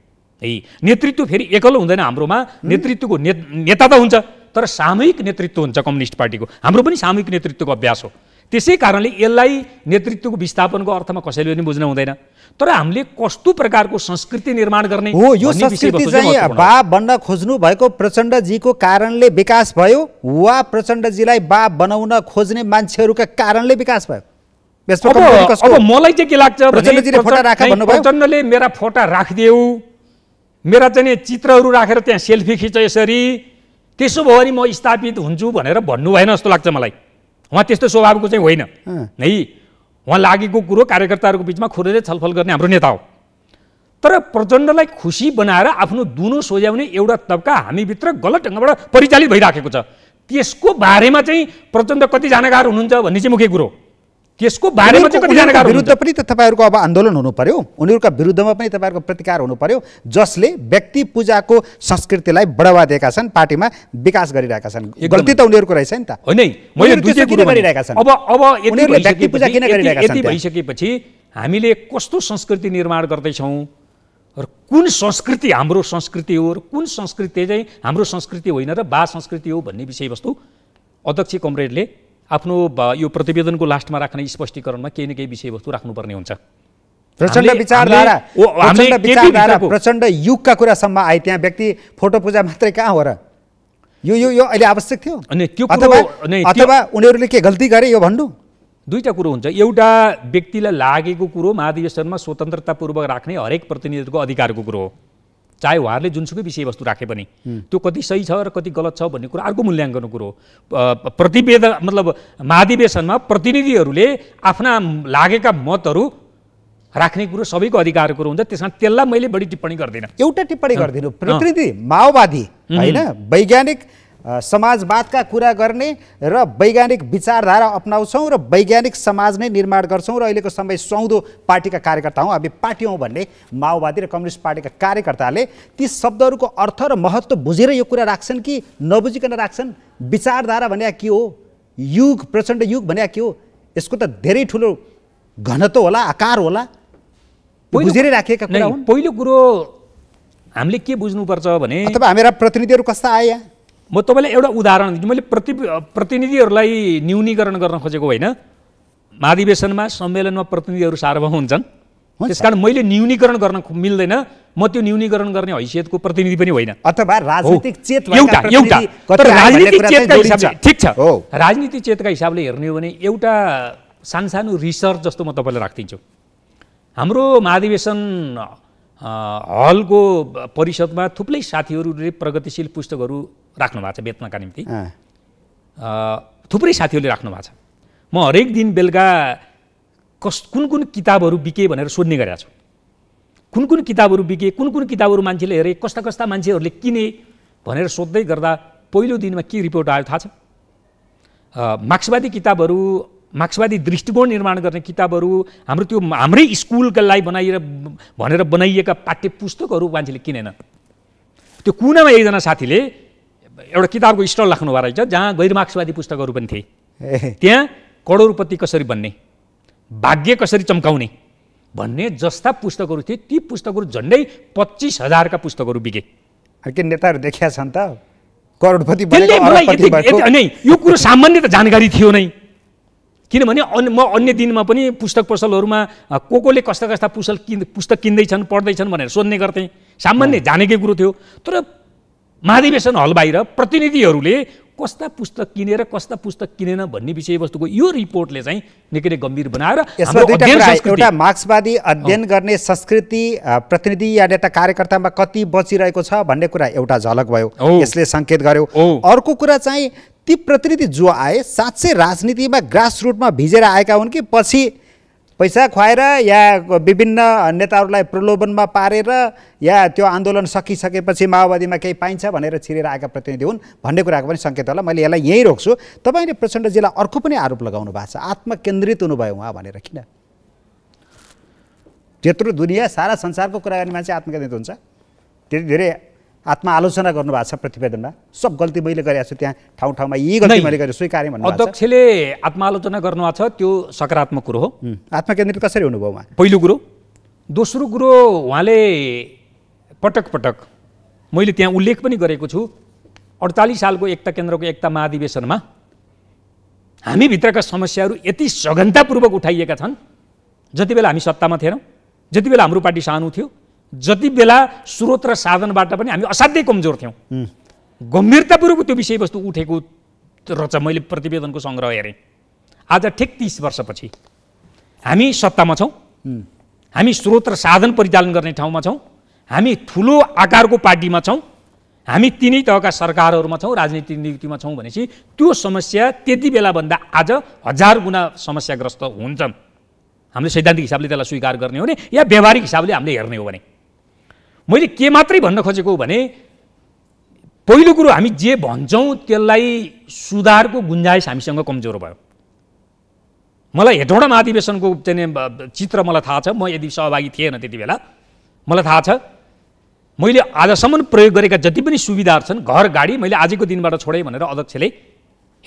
B: है नेतृत्व फेरि एकलो हुँदैन हाम्रोमा नेतृत्वको नेता त हुन्छ तर सामूहिक नेतृत्व हुन्छ कम्युनिस्ट पार्टीको हाम्रो पनि सामूहिक नेतृत्वको अभ्यास हो त्यसै कारणले यसलाई नेतृत्वको विस्थापनको अर्थमा कसैले पनि बुझ्नु हुँदैन तर हामीले कस्तो प्रकारको संस्कृति निर्माण गर्ने हो यो संस्कृति चाहिँ
A: बा बन्न खोज्नु भएको प्रचण्डजीको कारणले विकास भयो वा प्रचण्डजीलाई बा बनाउन खोज्ने मान्छेहरूका कारणले विकास भयो
B: अब मलाई चाहिँ के लाग्छ प्रचण्डले मेरा फोटा राखिदेऊ मेरा चाहिँ चित्रहरू राखेर त्यहाँ सेल्फी खिच यसरी त्यसो भयो भने म स्थापित हुन्छु भनेर भन्नु भएन जस्तो लाग्छ मलाई उहाँ त्यस्तो स्वभावको चाहिँ होइन है उहाँ लागेको कुरो कार्यकर्ताहरूको बिचमा खोलेर छलफल गर्ने हाम्रो नेता हो तर प्रचण्डलाई खुसी बनाएर आफ्नो दुनो सोझ्याउने एउटा तब्का हामीभित्र गलत ढङ्गबाट परिचालित भइराखेको छ त्यसको बारेमा चाहिँ प्रचण्ड कति जानकार हुनुहुन्छ भन्ने चाहिँ मुख्य कुरो हो त्यसको बारेमा विरुद्ध
A: पनि त तपाईँहरूको अब आन्दोलन हुनु पर्यो उनीहरूका विरुद्धमा पनि तपाईँहरूको प्रतिकार हुनु पर्यो जसले व्यक्ति पूजाको संस्कृतिलाई बढावा दिएका छन् पार्टीमा विकास गरिरहेका छन् गल्ती त उनीहरूको रहेछ नि त
B: होइन भइसकेपछि हामीले कस्तो संस्कृति निर्माण गर्दैछौँ र कुन संस्कृति हाम्रो संस्कृति हो र कुन संस्कृति चाहिँ हाम्रो संस्कृति होइन र बा संस्कृति हो भन्ने विषयवस्तु अध्यक्ष कमरेडले आफ्नो यो प्रतिवेदनको लास्टमा राख्ने स्पष्टीकरणमा केही न केही विषयवस्तु राख्नुपर्ने हुन्छ प्रचण्ड विचारधारा प्रचण्ड विचारधारा
A: प्रचण्ड युगका कुरासम्म आए त्यहाँ व्यक्ति फोटो पूजा मात्रै कहाँ हो र
B: यो यो यो अहिले आवश्यक थियो अथवा अथवा उनीहरूले के गल्ती गरे यो भन्नु दुईवटा कुरो हुन्छ एउटा व्यक्तिलाई लागेको कुरो महाधिवेशनमा स्वतन्त्रतापूर्वक राख्ने हरेक प्रतिनिधिको अधिकारको कुरो हो चाहे उहाँहरूले जुनसुकै विषयवस्तु राखे पनि त्यो कति सही छ र कति गलत छ भन्ने कुरा अर्को मूल्याङ्कन कुरो हो प्रतिवेद मतलब महाधिवेशनमा प्रतिनिधिहरूले आफ्ना लागेका मतहरू राख्ने कुरो सबैको अधिकारको कुरो हुन्छ त्यसमा त्यसलाई मैले बढी टिप्पणी गर्दिनँ एउटा
A: टिप्पणी गरिदिनु प्रतिनिधि माओवादी होइन वैज्ञानिक समाजवादका कुरा गर्ने र वैज्ञानिक विचारधारा अप्नाउँछौँ र वैज्ञानिक समाज नै निर्माण गर्छौँ र अहिलेको समय सौदो पार्टीका कार्यकर्ता हौँ हामी पार्टी हौँ भन्ने माओवादी र कम्युनिस्ट पार्टीका कार्यकर्ताले ती शब्दहरूको अर्थ र महत्त्व बुझेर यो कुरा राख्छन् कि नबुझिकन राख्छन् विचारधारा भने के हो युग प्रचण्ड युग भने के हो यसको त धेरै ठुलो घनत्व होला आकार होला बुझेरै राखिएका कुरा
B: पहिलो कुरो हामीले के बुझ्नुपर्छ भने तपाईँ हाम्रा प्रतिनिधिहरू कस्ता आए यहाँ म तपाईँलाई एउटा उदाहरण दिन्छु मैले प्रति प्रतिनिधिहरूलाई न्यूनीकरण गर्न खोजेको होइन महाधिवेशनमा सम्मेलनमा प्रतिनिधिहरू सार्वभौम हुन्छन् त्यस कारण मैले न्यूनीकरण गर्न मिल्दैन म त्यो न्यूनीकरण गर्ने हैसियतको प्रतिनिधि पनि होइन
A: अथवा राजनीतिक चेत ठिक छ
B: राजनीतिक चेतका हिसाबले हेर्ने हो भने एउटा सानसानो रिसर्च जस्तो म तपाईँलाई राखिदिन्छु हाम्रो महाधिवेशन हलको परिषदमा थुप्रै साथीहरूले प्रगतिशील पुस्तकहरू राख्नु भएको छ बेच्नका निम्ति थुप्रै साथीहरूले राख्नु भएको छ म हरेक दिन बेलुका कस कुन कुन किताबहरू बिके भनेर सोध्ने गरेका छु कुन कुन किताबहरू बिके कुन कुन किताबहरू मान्छेले हेरे कस्ता कस्ता मान्छेहरूले किने भनेर सोध्दै गर्दा पहिलो दिनमा के रिपोर्ट आयो थाहा छ मार्क्सवादी किताबहरू मार्क्सवादी दृष्टिकोण निर्माण गर्ने किताबहरू हाम्रो त्यो हाम्रै स्कुलका लागि बनाइएर भनेर बनाइएका पाठ्य पुस्तकहरू मान्छेले किनेन त्यो कुनामा एकजना साथीले एउटा किताबको स्टल राख्नु राख्नुभएको रहेछ जहाँ गैर मार्क्सवादी पुस्तकहरू पनि थिए त्यहाँ करोडपति कसरी बन्ने भाग्य कसरी चम्काउने भन्ने जस्ता पुस्तकहरू थिए ती पुस्तकहरू झन्डै पच्चिस हजारका पुस्तकहरू बिके के नेताहरू देखिया छन् त करोडपति नै यो कुरो सामान्य त जानकारी थियो नै किनभने अन्य म अन्य दिनमा पनि पुस्तक पसलहरूमा को कोले कस्ता कस्ता पुस्तक किन् पुस्तक किन्दैछन् पढ्दैछन् भनेर सोध्ने गर्थेँ सामान्य जानेकै कुरो थियो तर महाधिवेशन हल बाहिर प्रतिनिधिहरूले कस्ता पुस्तक किनेर कस्ता पुस्तक किनेन भन्ने विषयवस्तुको यो रिपोर्टले चाहिँ निकै नै गम्भीर बनाएर एउटा
A: मार्क्सवादी अध्ययन गर्ने संस्कृति प्रतिनिधि या नेता कार्यकर्तामा कति बचिरहेको छ भन्ने कुरा एउटा झलक भयो यसले सङ्केत गर्यो अर्को कुरा चाहिँ ती प्रतिनिधि जो आए साँच्चै राजनीतिमा ग्रास रुटमा भिजेर आएका हुन् कि पछि पैसा खुवाएर या विभिन्न नेताहरूलाई प्रलोभनमा पारेर या त्यो आन्दोलन सकिसकेपछि माओवादीमा केही पाइन्छ भनेर छिरेर आएका प्रतिनिधि हुन् भन्ने कुराको पनि सङ्केत होला मैले यसलाई यहीँ रोक्छु तपाईँले प्रचण्डजीलाई अर्को पनि आरोप लगाउनु भएको छ आत्मकेन्द्रित हुनुभयो उहाँ भनेर किन त्यत्रो दुनियाँ सारा संसारको कुरा गर्ने मान्छे आत्मकेन्द्रित हुन्छ त्यति धेरै आत्मा आत्मआलोचना गर्नुभएको छ प्रतिवेदनमा सब गल्ती मैले गरेको छु त्यहाँ ठाउँ ठाउँमा यी गल्ती मैले गरेँ स्वीकारेँ भन्नु
B: अध्यक्षले आत्मआलोचना गर्नुभएको छ त्यो सकारात्मक कुरो हो आत्मकेन्द्रित कसरी हुनुभयो उहाँ पहिलो कुरो दोस्रो कुरो उहाँले पटक पटक मैले त्यहाँ उल्लेख पनि गरेको छु अडचालिस सालको एकता केन्द्रको एकता महाधिवेशनमा हामीभित्रका समस्याहरू यति सघनतापूर्वक उठाइएका छन् जति बेला हामी सत्तामा थिएनौँ जति बेला हाम्रो पार्टी सानो थियो जति बेला स्रोत र साधनबाट पनि हामी असाध्यै कमजोर थियौँ गम्भीरतापूर्वक त्यो विषयवस्तु उठेको रहेछ मैले प्रतिवेदनको सङ्ग्रह हेरेँ आज ठिक तिस वर्षपछि हामी सत्तामा छौँ हामी स्रोत र साधन परिचालन गर्ने ठाउँमा छौँ हामी ठुलो आकारको पार्टीमा छौँ हामी तिनै तहका सरकारहरूमा छौँ राजनीतिक नियुक्तिमा छौँ भनेपछि त्यो समस्या त्यति बेलाभन्दा आज हजार गुणा समस्याग्रस्त हुन्छन् हामीले सैद्धान्तिक हिसाबले त्यसलाई स्वीकार गर्ने हो भने या व्यावहारिक हिसाबले हामीले हेर्ने हो भने मैले के मात्रै भन्न खोजेको भने पहिलो कुरो हामी जे भन्छौँ त्यसलाई सुधारको गुन्जाइस हामीसँग कमजोर भयो मलाई हेटौँडा महाधिवेशनको चाहिँ चित्र मलाई थाहा छ म यदि सहभागी थिएन त्यति बेला मलाई थाहा छ मैले आजसम्म प्रयोग गरेका जति पनि सुविधाहरू छन् घर गाडी मैले आजको दिनबाट छोडेँ भनेर अध्यक्षले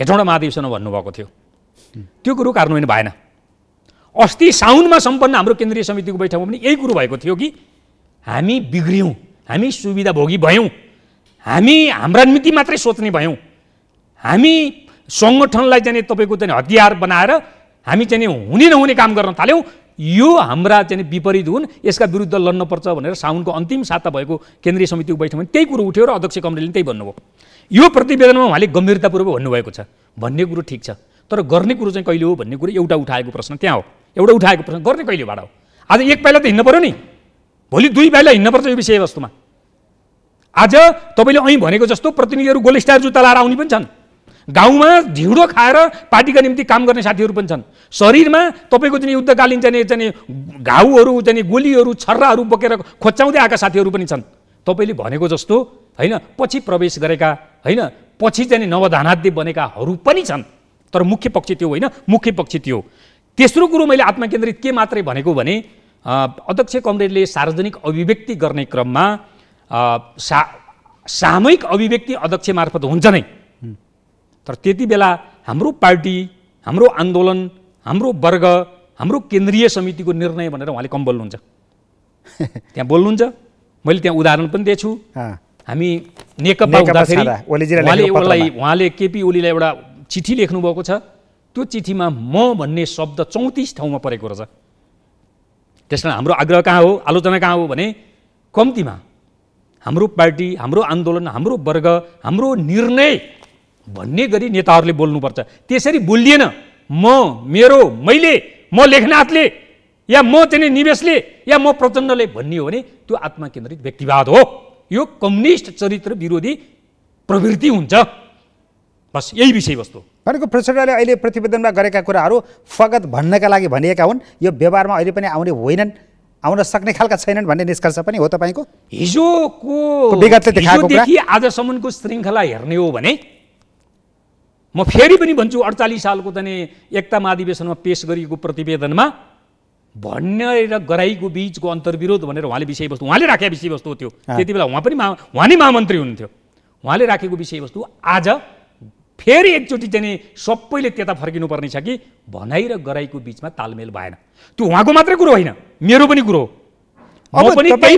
B: हेटौँडा महाधिवेशनमा भन्नुभएको थियो त्यो कुरो कार्यान्वयन भएन अस्ति साउनमा सम्पन्न हाम्रो केन्द्रीय समितिको बैठकमा पनि यही कुरो भएको थियो कि हामी बिग्रियौँ हामी सुविधाभोगी भयौँ हामी हाम्रा निम्ति मात्रै सोच्ने भयौँ हामी सङ्गठनलाई चाहिँ तपाईँको चाहिँ हतियार बनाएर हामी चाहिँ हुने नहुने काम गर्न थाल्यौँ यो हाम्रा चाहिँ विपरीत हुन् यसका विरुद्ध लड्नुपर्छ भनेर साउनको अन्तिम साता भएको केन्द्रीय समितिको बैठकमा त्यही कुरो उठ्यो र अध्यक्ष कमरेलले त्यही भन्नुभयो यो प्रतिवेदनमा उहाँले गम्भीरतापूर्वक भन्नुभएको छ भन्ने कुरो ठिक छ तर गर्ने कुरो चाहिँ कहिले हो भन्ने कुरो एउटा उठाएको प्रश्न त्यहाँ हो एउटा उठाएको प्रश्न गर्ने कहिलेबाट हो आज एक पहिला त हिँड्नु पऱ्यो नि भोलि दुई भाइलाई हिँड्नुपर्छ यो विषयवस्तुमा आज तपाईँले ऐँ भनेको जस्तो प्रतिनिधिहरू गोल्ड स्टार जुत्ता लाएर आउने पनि छन् गाउँमा ढिँडो खाएर पार्टीका निम्ति काम गर्ने साथीहरू पनि छन् शरीरमा तपाईँको चाहिँ युद्धकालीन चाहिँ चाहिँ घाउहरू चाहिँ गोलीहरू छर्राहरू बोकेर खोच्याउँदै आएका साथीहरू पनि छन् तपाईँले भनेको जस्तो होइन पछि प्रवेश गरेका होइन पछि चाहिँ नवधानाध्य बनेकाहरू पनि छन् तर मुख्य पक्ष त्यो होइन मुख्य पक्ष त्यो तेस्रो कुरो मैले आत्मकेन्द्रित के मात्रै भनेको भने अध्यक्ष कमरेडले सार्वजनिक अभिव्यक्ति गर्ने क्रममा सा सामूहिक अभिव्यक्ति अध्यक्ष मार्फत हुन्छ नै तर त्यति बेला हाम्रो पार्टी हाम्रो आन्दोलन हाम्रो वर्ग हाम्रो केन्द्रीय समितिको निर्णय भनेर उहाँले कम बोल्नुहुन्छ त्यहाँ बोल्नुहुन्छ मैले त्यहाँ उदाहरण पनि दिएछु हामी नेकपा हुँदाखेरि उहाँले उहाँलाई उहाँले केपी ओलीलाई एउटा चिठी लेख्नुभएको छ त्यो चिठीमा म भन्ने शब्द चौतिस ठाउँमा परेको रहेछ त्यस कारण हाम्रो आग्रह कहाँ हो आलोचना कहाँ हो भने कम्तीमा हाम्रो पार्टी हाम्रो आन्दोलन हाम्रो वर्ग हाम्रो निर्णय भन्ने गरी नेताहरूले बोल्नुपर्छ त्यसरी बोलिएन म मेरो मैले म लेखनाथले या म चाहिँ निवेशले या म प्रचण्डले भन्ने हो भने त्यो आत्मकेन्द्रित व्यक्तिवाद हो यो कम्युनिस्ट चरित्र विरोधी प्रवृत्ति हुन्छ बस यही विषयवस्तु
A: भनेको प्रचण्डले अहिले प्रतिवेदनमा गरेका कुराहरू फगत भन्नका लागि भनिएका हुन् यो व्यवहारमा अहिले पनि आउने होइनन् आउन सक्ने खालका छैनन् भन्ने निष्कर्ष पनि हो तपाईँको हिजोको
B: विगत आजसम्मको श्रृङ्खला हेर्ने हो भने म फेरि पनि भन्छु अडचालिस सालको त एकता महाधिवेशनमा पेस गरिएको प्रतिवेदनमा भन्ने र गराईको बिचको अन्तर्विरोध भनेर उहाँले विषयवस्तु उहाँले राखेको विषयवस्तु थियो त्यति बेला उहाँ पनि महा उहाँ नै महामन्त्री हुनुहुन्थ्यो उहाँले राखेको विषयवस्तु आज फेरि एकचोटि चाहिँ नि सबैले त्यता फर्किनु पर्ने छ कि भनाइ र गराइको बिचमा तालमेल भएन त्यो उहाँको मात्रै कुरो होइन मेरो पनि कुरो हो
A: धेरै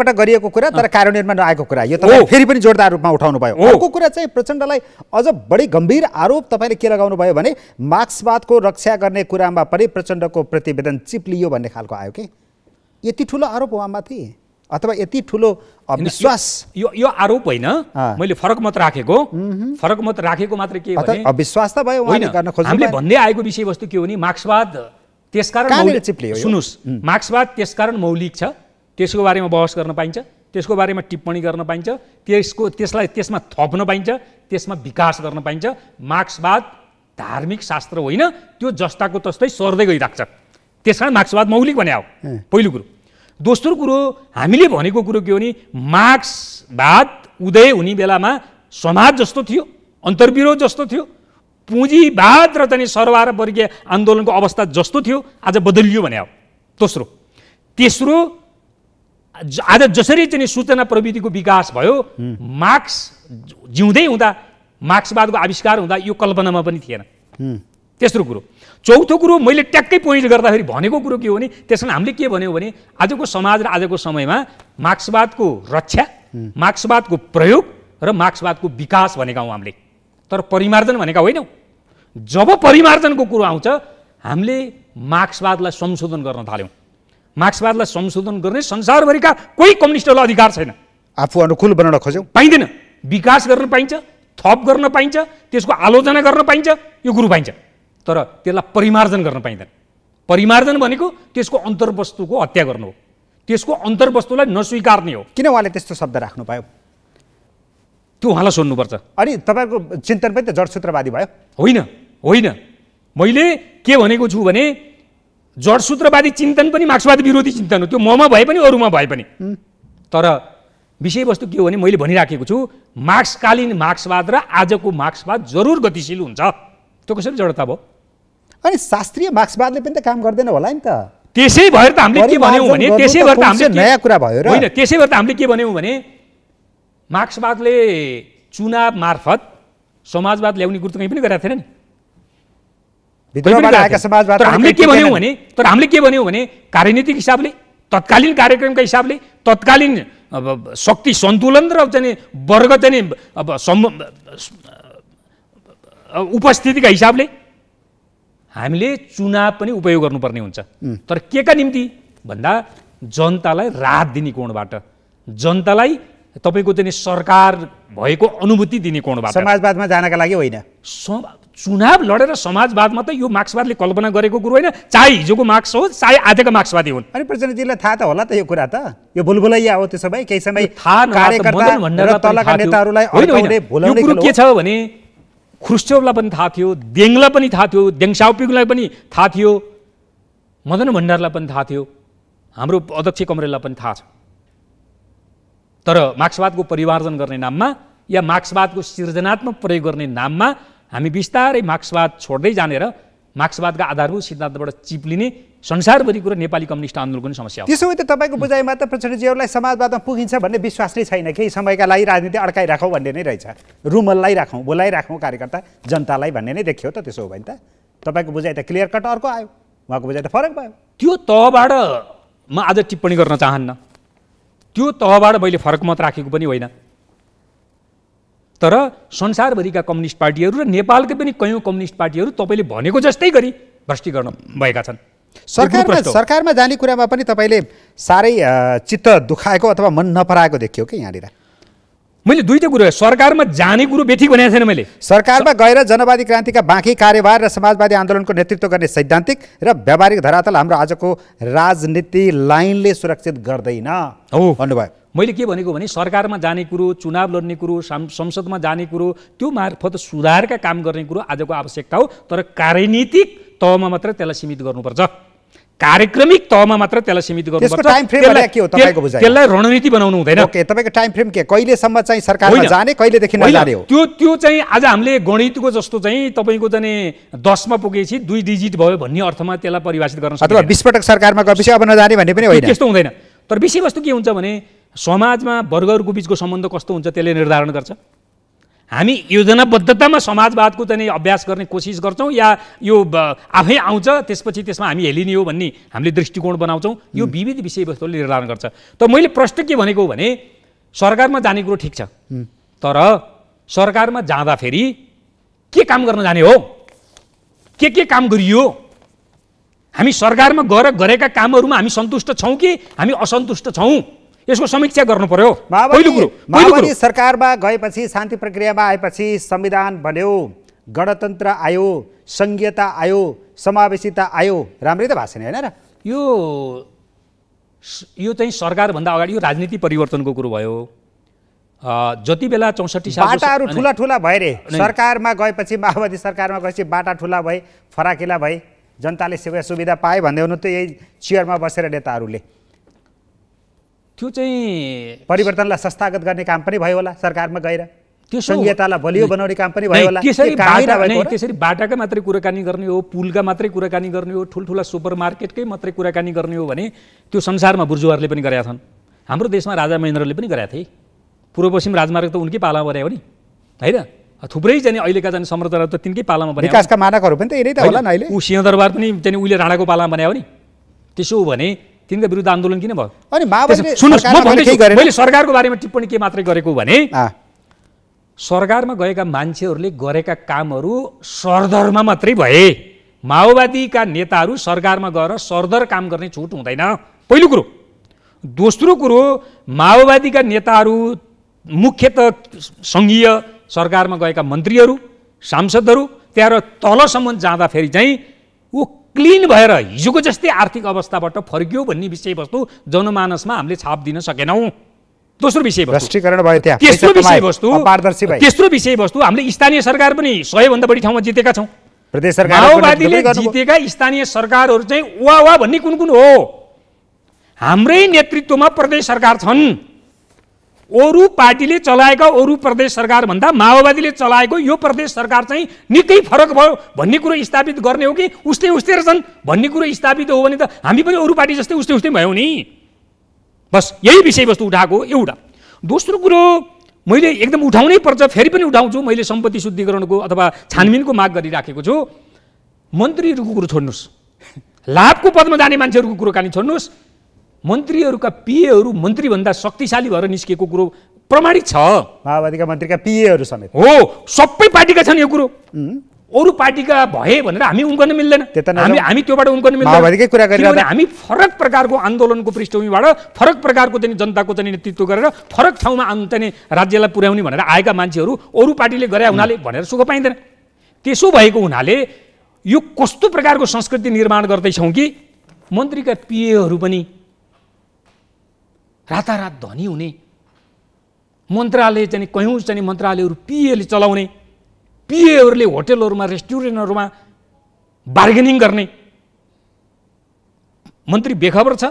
A: पटक
B: गरिएको कुरा तर
A: कार्यान्वयनमा नआएको कुरा यो तपाईँ फेरि पनि जोरदार रूपमा उठाउनु भयो अर्को कुरा चाहिँ प्रचण्डलाई अझ बढी गम्भीर आरोप तपाईँले के लगाउनु भयो भने मार्क्सवादको रक्षा गर्ने कुरामा पनि प्रचण्डको प्रतिवेदन चिप्लियो भन्ने खालको आयो कि यति ठुलो आरोप उहाँमाथि अथवा यति ठुलो अविश्वास
B: यो यो आरोप होइन मैले फरक मत राखेको फरक मत राखेको मात्र के अविश्वास त भयो हामीले भन्दै आएको विषयवस्तु के हो भने मार्क्सवाद त्यसकारण सुन्नुहोस् मार्क्सवाद त्यसकारण मौलिक छ त्यसको बारेमा बहस गर्न पाइन्छ त्यसको बारेमा टिप्पणी गर्न पाइन्छ त्यसको त्यसलाई त्यसमा थप्न पाइन्छ त्यसमा विकास गर्न पाइन्छ मार्क्सवाद धार्मिक शास्त्र होइन त्यो जस्ताको तस्तै सर्दै गइरहेको छ त्यस कारण मार्क्सवाद मौलिक भने हो पहिलो कुरो दोस्रो कुरो हामीले भनेको कुरो के हो भने मार्क्सवाद उदय हुने बेलामा समाज जस्तो थियो अन्तर्विरोध जस्तो थियो पुँजीवाद र चाहिँ सर्वार वर्गीय आन्दोलनको अवस्था जस्तो थियो आज बदलियो भने अब दोस्रो तेस्रो आज जसरी चाहिँ सूचना प्रविधिको विकास भयो मार्क्स जिउँदै हुँदा मार्क्सवादको आविष्कार हुँदा यो कल्पनामा पनि थिएन तेस्रो कुरो चौथो कुरो मैले ट्याक्कै पोइन्ट गर्दाखेरि भनेको कुरो के हो भने त्यस कारण हामीले के भन्यौँ भने आजको समाज र आजको समयमा मार्क्सवादको रक्षा मार्क्सवादको प्रयोग र मार्क्सवादको विकास भनेका हौँ हामीले तर परिमार्जन भनेका होइनौँ जब परिमार्जनको कुरो आउँछ हामीले मार्क्सवादलाई संशोधन गर्न थाल्यौँ मार्क्सवादलाई संशोधन गर्ने संसारभरिका कोही कम्युनिस्टहरूलाई अधिकार छैन आफू अनुकूल बनाउन खोज्यौँ पाइँदैन विकास गर्न पाइन्छ थप गर्न पाइन्छ त्यसको आलोचना गर्न पाइन्छ यो कुरो पाइन्छ तर त्यसलाई परिमार्जन गर्न पाइँदैन परिमार्जन भनेको त्यसको अन्तर्वस्तुको हत्या गर्नु हो त्यसको अन्तर्वस्तुलाई नस्वीकार्ने हो किन उहाँले त्यस्तो शब्द राख्नु पायो त्यो उहाँलाई सोध्नुपर्छ अनि तपाईँको चिन्तन पनि त जडसूत्रवादी भयो होइन होइन मैले के भनेको छु भने जडसूत्रवादी चिन्तन पनि मार्क्सवाद विरोधी चिन्तन हो त्यो ममा भए पनि अरूमा भए पनि तर विषयवस्तु के हो भने मैले भनिराखेको छु मार्क्सकालीन मार्क्सवाद र आजको मार्क्सवाद जरुर गतिशील हुन्छ त्यो कसरी जडता भयो
A: अनि शास्त्रीय मार्क्सवादले पनि त काम गर्दैन होला नि
B: त त्यसै भएर त हामीले के भन्यौँ भने त्यसै भएर त हामीले नयाँ कुरा भयो र होइन त्यसै भएर त हामीले के भन्यौँ भने मार्क्सवादले चुनाव मार्फत समाजवाद ल्याउने कुरो त कहीँ पनि गरेका थिएन नि तर हामीले के भन्यौँ भने तर हामीले के भन्यौँ भने कार्यनीतिक हिसाबले तत्कालीन कार्यक्रमका हिसाबले तत्कालीन शक्ति सन्तुलन र चाहिँ वर्ग चाहिँ अब उपस्थितिका हिसाबले हामीले चुनाव पनि उपयोग गर्नुपर्ने हुन्छ तर के का निम्ति भन्दा जनतालाई राहत दिने कोणबाट जनतालाई तपाईँको चाहिँ सरकार भएको अनुभूति दिने कोणबाट समाजवादमा जानका लागि होइन चुनाव लडेर समाजवादमा त यो मार्क्सवादले कल्पना गरेको कुरो होइन चाहे हिजोको मार्क्स होस् चाहे आजको मार्क्सवादी हुन् अनि प्रचण्डजीलाई थाहा त होला त यो कुरा त यो भुलभुलैया हो त्यसो भए केही समय
A: थाहा के छ
B: भने खुस्चोभलाई पनि थाहा थियो देङलाई पनि थाहा थियो देङ पनि थाहा थियो मदन भण्डारलाई पनि थाहा थियो हाम्रो अध्यक्ष कमरेललाई पनि थाहा छ तर मार्क्सवादको परिमार्जन गर्ने नाममा या मार्क्सवादको सृजनात्मक प्रयोग गर्ने नाममा हामी बिस्तारै मार्क्सवाद छोड्दै जानेर मार्क्सवादका आधारभूत सिद्धान्तबाट चिप्लिने संसारभरि कुरो नेपाली कम्युनिस्ट आन्दोलनको पनि समस्या हो त्यसो भए त
A: तपाईँको बुझाइमा त प्रचण्डजीहरूलाई समाजवादमा पुगिन्छ भन्ने विश्वास नै छैन केही समयका लागि राजनीति अड्काइराखौँ भन्ने नै रहेछ रुमललाई राखौँ बोलाइराखौँ कार्यकर्ता जनतालाई भन्ने नै देखियो त त्यसो हो भने त तपाईँको बुझाइ त क्लियर कट अर्को आयो उहाँको बुझाइ त फरक भयो
B: त्यो तहबाट म आज टिप्पणी गर्न चाहन्न त्यो तहबाट मैले फरक मत राखेको पनि होइन तर संसारभरिका कम्युनिस्ट पार्टीहरू र नेपालकै पनि कयौँ कम्युनिस्ट पार्टीहरू तपाईँले भनेको जस्तै गरी भ्रष्टीकरण भएका छन् सरकारमा
A: सरकारमा जाने कुरामा पनि तपाईँले साह्रै चित्त दुखाएको अथवा मन नपराएको देखियो
B: कि यहाँनिर मैले दुईटै कुरो सरकारमा जाने कुरो बेठी भनेको छैन मैले सरकारमा गएर
A: जनवादी क्रान्तिका बाँकी कार्यभार र समाजवादी आन्दोलनको नेतृत्व गर्ने सैद्धान्तिक र व्यावहारिक धरातल हाम्रो आजको राजनीति लाइनले सुरक्षित गर्दैन हो भन्नुभयो
B: मैले के भनेको भने सरकारमा जाने कुरो चुनाव लड्ने कुरो संसदमा जाने कुरो त्यो मार्फत सुधारका काम गर्ने कुरो आजको आवश्यकता हो तर कार्यनीतिक तहमा मात्र त्यसलाई सीमित गर्नुपर्छ कार्यक्रमिक तहमा मात्र त्यसलाई सीमित गर्नुपर्छ त्यसलाई रणनीति बनाउनु हुँदैन तपाईँको टाइम फ्रेम के कहिलेसम्म चाहिँ सरकारमा जाने कहिलेदेखि नजाने हो त्यो त्यो चाहिँ आज हामीले गणितको जस्तो चाहिँ तपाईँको जाने दसमा पुगेपछि दुई डिजिट भयो भन्ने अर्थमा त्यसलाई परिभाषित गर्न सक्छ अथवा
A: बिसपटक सरकारमा गएपछि अब नजाने भन्ने पनि होइन त्यस्तो
B: हुँदैन तर विषयवस्तु के हुन्छ भने समाजमा वर्गहरूको बिचको सम्बन्ध कस्तो हुन्छ त्यसले निर्धारण गर्छ हामी योजनाबद्धतामा समाजवादको चाहिँ अभ्यास गर्ने कोसिस गर्छौँ या यो आफै आउँछ त्यसपछि त्यसमा हामी हेलिने हो भन्ने हामीले दृष्टिकोण बनाउँछौँ यो विविध विषयवस्तुले निर्धारण गर्छ त मैले प्रश्न के भनेको भने सरकारमा जाने कुरो ठिक छ तर सरकारमा जाँदाखेरि के काम गर्न जाने हो के के काम गरियो हामी सरकारमा गएर गरेका कामहरूमा हामी सन्तुष्ट छौँ कि हामी असन्तुष्ट छौँ यसको समीक्षा गर्नु पर्यो माओवादी
A: सरकारमा गएपछि शान्ति प्रक्रियामा आएपछि संविधान बन्यो गणतन्त्र आयो सङ्घीयता आयो समावेशिता आयो राम्रै त भएको छैन होइन र
B: यो यो चाहिँ सरकारभन्दा अगाडि यो राजनीति परिवर्तनको कुरो भयो जति बेला चौसठी बाटाहरू ठुला
A: ठुला भए रे सरकारमा गएपछि माओवादी सरकारमा गएपछि बाटा ठुला भए फराकिला भए जनताले सेवा सुविधा पाए भन्दै हुनु त यही चियरमा बसेर नेताहरूले त्यो चाहिँ परिवर्तनलाई संस्थागत गर्ने काम पनि भयो होला सरकारमा गएर त्यो संहितालाई बलियो बनाउने काम पनि भयो होला त्यसरी
B: बाटाकै मात्रै कुराकानी गर्ने हो पुलका मात्रै कुराकानी गर्ने हो ठुल्ठुला सुपर मार्केटकै मात्रै कुराकानी गर्ने हो भने त्यो संसारमा बुर्जुवाहरूले पनि गरेका छन् हाम्रो देशमा राजा महेन्द्रले पनि गरेका थिए पूर्व राजमार्ग त उनकै पालामा बनायो नि होइन थुप्रै जाने अहिलेका जाने संरचना त तिनकै पालामा बनायो विकासका
A: मानकहरू पनि त यिनै त होला नि अहिले
B: ऊ सिंहदरबार पनि चाहिँ उहिले राणाको पालामा बनायो नि त्यसो हो भने तिनका विरुद्ध आन्दोलन किन भयो
A: अनि मैले सरकारको
B: बारेमा टिप्पणी के मात्रै गरेको भने सरकारमा गएका मान्छेहरूले गरेका कामहरू सरदरमा मात्रै भए माओवादीका नेताहरू सरकारमा गएर सरदर काम गर्ने छुट हुँदैन पहिलो कुरो दोस्रो कुरो माओवादीका नेताहरू मुख्यत सङ्घीय सरकारमा गएका मन्त्रीहरू सांसदहरू त्यहाँबाट तलसम्म जाँदाखेरि चाहिँ क्लिन भएर हिजोको जस्तै आर्थिक अवस्थाबाट फर्कियो भन्ने विषयवस्तु जनमानसमा हामीले छाप दिन सकेनौँ दोस्रो विषयवस्तु
A: तेस्रो
B: विषयवस्तु हामीले स्थानीय सरकार पनि सयभन्दा बढी ठाउँमा जितेका छौँ प्रदेश सरकार माओवादीले जितेका स्थानीय सरकारहरू चाहिँ वा वा भन्ने कुन कुन हो हाम्रै नेतृत्वमा प्रदेश सरकार छन् अरू पार्टीले चलाएका अरू प्रदेश सरकारभन्दा माओवादीले चलाएको यो प्रदेश सरकार चाहिँ निकै फरक भयो भन्ने कुरो स्थापित गर्ने हो कि उस्तै उस्तै रहेछन् भन्ने कुरो स्थापित हो भने त हामी पनि अरू पार्टी जस्तै उस्तै उस्तै भयौँ नि बस यही विषयवस्तु उठाएको एउटा दोस्रो कुरो मैले एकदम उठाउनै पर्छ फेरि पनि उठाउँछु मैले सम्पत्ति शुद्धिकरणको अथवा छानबिनको माग गरिराखेको छु मन्त्रीहरूको कुरो छोड्नुहोस् लाभको पदमा जाने मान्छेहरूको कुरोकानी छोड्नुहोस् मन्त्रीहरूका पिएहरू मन्त्रीभन्दा शक्तिशाली भएर निस्केको कुरो प्रमाणित छ माओवादीका मन्त्रीका पिएहरू समेत हो सबै पार्टीका छन् यो कुरो अरू पार्टीका भए भनेर हामी उम्कन मिल्दैन हामी हामी त्योबाट उम्कन मिल्दैन हामी फरक प्रकारको आन्दोलनको पृष्ठभूमिबाट फरक प्रकारको चाहिँ जनताको चाहिँ नेतृत्व गरेर फरक ठाउँमा चाहिँ राज्यलाई पुर्याउने भनेर आएका मान्छेहरू अरू पार्टीले गरे हुनाले भनेर सुख पाइँदैन त्यसो भएको हुनाले यो कस्तो प्रकारको संस्कृति निर्माण गर्दैछौँ कि मन्त्रीका पिएहरू पनि रातारात धनी हुने मन्त्रालय चाहिँ कयौँ चाहिँ मन्त्रालयहरू पिएले चलाउने पिएहरूले होटेलहरूमा रेस्टुरेन्टहरूमा बार्गेनिङ गर्ने मन्त्री बेखबर छ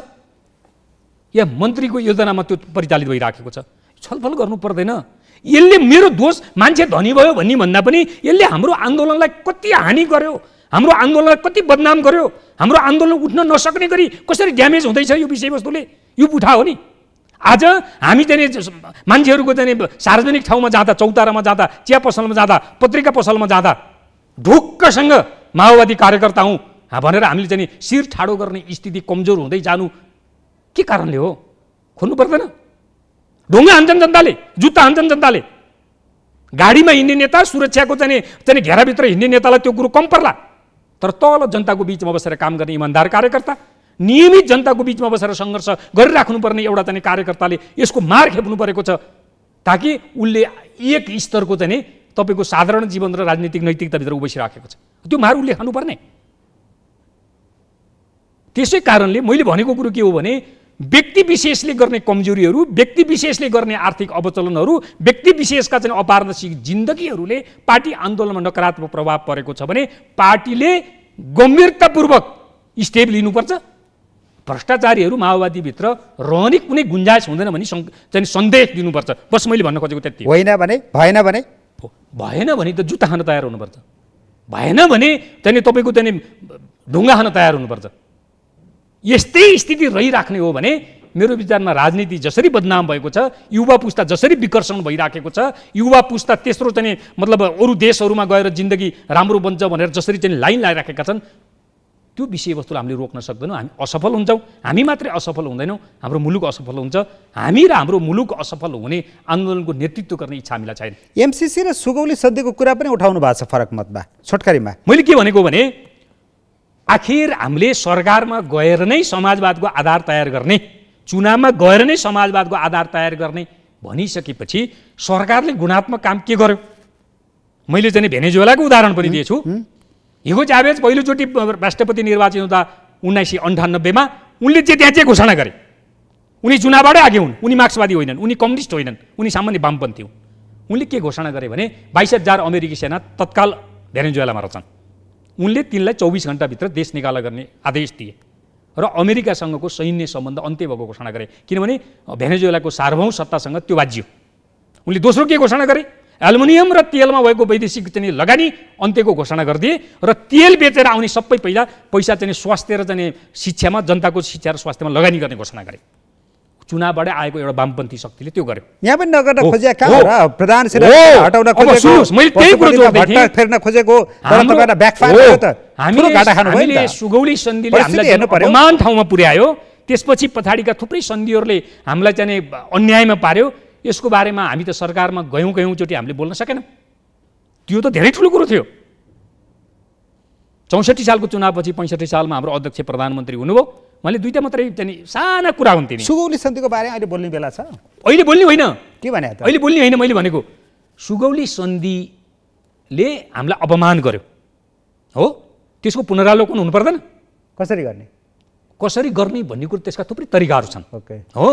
B: या मन्त्रीको योजनामा त्यो परिचालित भइराखेको छ छलफल गर्नु पर्दैन यसले मेरो दोष मान्छे धनी भयो भन्ने भन्दा पनि यसले हाम्रो आन्दोलनलाई कति हानि गर्यो हाम्रो आन्दोलनलाई कति बदनाम गर्यो हाम्रो आन्दोलन उठ्न नसक्ने गरी कसरी ड्यामेज हुँदैछ यो विषयवस्तुले यो बुठा हो नि आज हामी चाहिँ मान्छेहरूको चाहिँ सार्वजनिक ठाउँमा जाँदा चौतारामा जाँदा चिया पसलमा जाँदा पत्रिका पसलमा जाँदा ढुक्कसँग माओवादी कार्यकर्ता हुँ भनेर हामीले चाहिँ शिर ठाडो गर्ने स्थिति कमजोर हुँदै जानु के कारणले हो खोल्नु पर्दैन ढुङ्गा हान्छन् जनताले जुत्ता हान्छन् जनताले गाडीमा हिँड्ने नेता सुरक्षाको चाहिँ चाहिँ घेराभित्र हिँड्ने नेतालाई त्यो कुरो कम पर्ला तर तल जनताको बिचमा बसेर काम गर्ने इमान्दार कार्यकर्ता नियमित जनताको बिचमा बसेर सङ्घर्ष गरिराख्नुपर्ने एउटा चाहिँ कार्यकर्ताले यसको मार खेप्नु परेको छ ताकि उसले एक स्तरको चाहिँ तपाईँको साधारण जीवन र राजनीतिक नैतिकताभित्र उभिसिराखेको छ त्यो मार उसले खानुपर्ने त्यसै कारणले मैले भनेको कुरो के हो भने व्यक्ति विशेषले गर्ने कमजोरीहरू व्यक्ति विशेषले गर्ने आर्थिक अवचलनहरू व्यक्ति विशेषका चाहिँ अपारदर्शी जिन्दगीहरूले पार्टी आन्दोलनमा नकारात्मक प्रभाव परेको छ भने पार्टीले गम्भीरतापूर्वक स्टेप लिनुपर्छ भ्रष्टाचारीहरू माओवादीभित्र रहने कुनै गुन्जाइस हुँदैन भने चाहिँ सन्देश दिनुपर्छ बस मैले भन्न खोजेको त्यति होइन भने भएन भने भएन भने त जुत्ता खान तयार हुनुपर्छ भएन भने त्यहाँदेखि तपाईँको त्यहाँदेखि ढुङ्गा खान तयार हुनुपर्छ यस्तै स्थिति रहिराख्ने हो भने मेरो विचारमा राजनीति जसरी बदनाम भएको छ युवा पुस्ता जसरी विकर्षण भइराखेको छ युवा पुस्ता तेस्रो चाहिँ मतलब अरू देशहरूमा गएर जिन्दगी राम्रो बन्छ भनेर जसरी चाहिँ लाइन लगाइराखेका छन् त्यो विषयवस्तुलाई हामीले रोक्न सक्दैनौँ हामी असफल हुन्छौँ हामी मात्रै असफल हुँदैनौँ हाम्रो मुलुक असफल हुन्छ हामी र हाम्रो मुलुक असफल हुने आन्दोलनको नेतृत्व गर्ने इच्छा हामीलाई छैन
A: एमसिसी र सुगौली सद्यको कुरा पनि उठाउनु भएको छ फरक मतमा छोटकारीमा
B: मैले के भनेको भने आखिर हामीले सरकारमा गएर नै समाजवादको आधार तयार गर्ने चुनावमा गएर नै समाजवादको आधार तयार गर्ने भनिसकेपछि सरकारले गुणात्मक काम के गर्यो मैले चाहिँ भेनेजुवालाको उदाहरण पनि दिएछु हिगो चाभेज पहिलोचोटि राष्ट्रपति निर्वाचित हुँदा उन्नाइस सय अन्ठानब्बेमा उनले जे त्यहाँ चाहिँ घोषणा गरे उनी चुनावबाटै आगे हुन् उनी मार्क्सवादी होइनन् उनी कम्युनिस्ट होइनन् उनी सामान्य वामपन्थी हुन् उनले के घोषणा गरे भने बाइस हजार अमेरिकी सेना तत्काल भेनेजुएलामा रहेछन् उनले तिनलाई चौबिस घन्टाभित्र देश निकाला गर्ने आदेश दिए र अमेरिकासँगको सैन्य सम्बन्ध अन्त्य भएको घोषणा गरे किनभने भेनेजुएलाको सार्वभौम सत्तासँग त्यो बाज्यो उनले दोस्रो के घोषणा गरे एल्मुनियम र तेलमा भएको वैदेशिक चाहिँ लगानी अन्त्यको घोषणा गरिदिए र तेल बेचेर आउने सबै पहिला पैसा चाहिँ स्वास्थ्य र चाहिँ शिक्षामा जनताको शिक्षा र स्वास्थ्यमा लगानी गर्ने घोषणा गरे चुनावबाटै आएको एउटा वामपन्थी शक्तिले त्यो गर्यो यहाँ पनि नगर्न खोजेका प्रधान हटाउन खोजेको हामीले सुगौली सन्धिले हामीलाई ठाउँमा पुर्यायो त्यसपछि पछाडिका थुप्रै सन्धिहरूले हामीलाई चाहिँ अन्यायमा पार्यो यसको बारेमा हामी त सरकारमा गयौँ गयौँचोटि हामीले बोल्न सकेनौँ त्यो त धेरै ठुलो कुरो थियो चौसठी सालको चुनावपछि पैँसठी सालमा हाम्रो अध्यक्ष प्रधानमन्त्री हुनुभयो उहाँले दुईवटा मात्रै त्यहाँनिर साना कुरा हुन्थ्यो नि सुगौली सन्धिको बारेमा अहिले बोल्ने बेला छ अहिले बोल्ने होइन के भने अहिले बोल्ने होइन मैले भनेको सुगौली सन्धिले हामीलाई अपमान गर्यो हो त्यसको पुनरावलोकन हुनु पर्दैन कसरी गर्ने कसरी गर्ने भन्ने कुरो त्यसका थुप्रै तरिकाहरू छन् ओके हो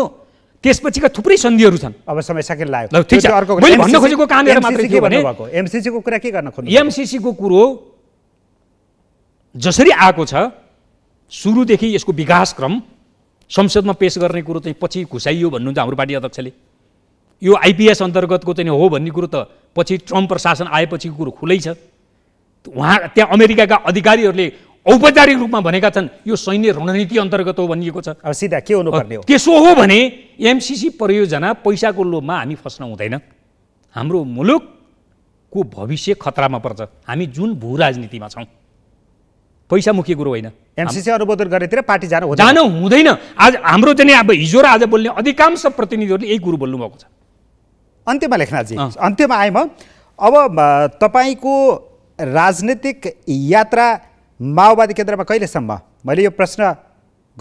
B: त्यसपछिका थुप्रै सन्धिहरू छन् अब समय सकेर लाग्यो मैले भन्न खोजेको कहाँनिर मात्र के भने एमसिसीको कुरा के गर्न खोज्नु एमसिसीको कुरो जसरी आएको छ सुरुदेखि यसको विकासक्रम संसदमा पेस गर्ने कुरो चाहिँ पछि घुसाइयो भन्नुहुन्छ हाम्रो पार्टी अध्यक्षले यो आइपिएस अन्तर्गतको चाहिँ हो भन्ने कुरो त पछि ट्रम्प प्रशासन आएपछिको कुरो खुलै छ उहाँ त्यहाँ अमेरिकाका अधिकारीहरूले औपचारिक रूपमा भनेका छन् यो सैन्य रणनीति अन्तर्गत हो भनिएको छ अब सिधा के हुनुपर्ने हो त्यसो हो भने एमसिसी परियोजना पैसाको लोभमा हामी फस्न हुँदैन हाम्रो मुलुकको भविष्य खतरामा पर्छ हामी जुन भू राजनीतिमा छौँ पैसा मुख्य कुरो होइन एमसिसी अनुमोदन गरेतिर पार्टी जानु जानु हुँदैन आज हाम्रो चाहिँ अब हिजो र आज बोल्ने अधिकांश प्रतिनिधिहरूले यही कुरो बोल्नुभएको छ अन्त्यमा लेखनाथजी अन्त्यमा आएँ अब तपाईँको
A: राजनीतिक यात्रा माओवादी केन्द्रमा कहिलेसम्म मैले यो प्रश्न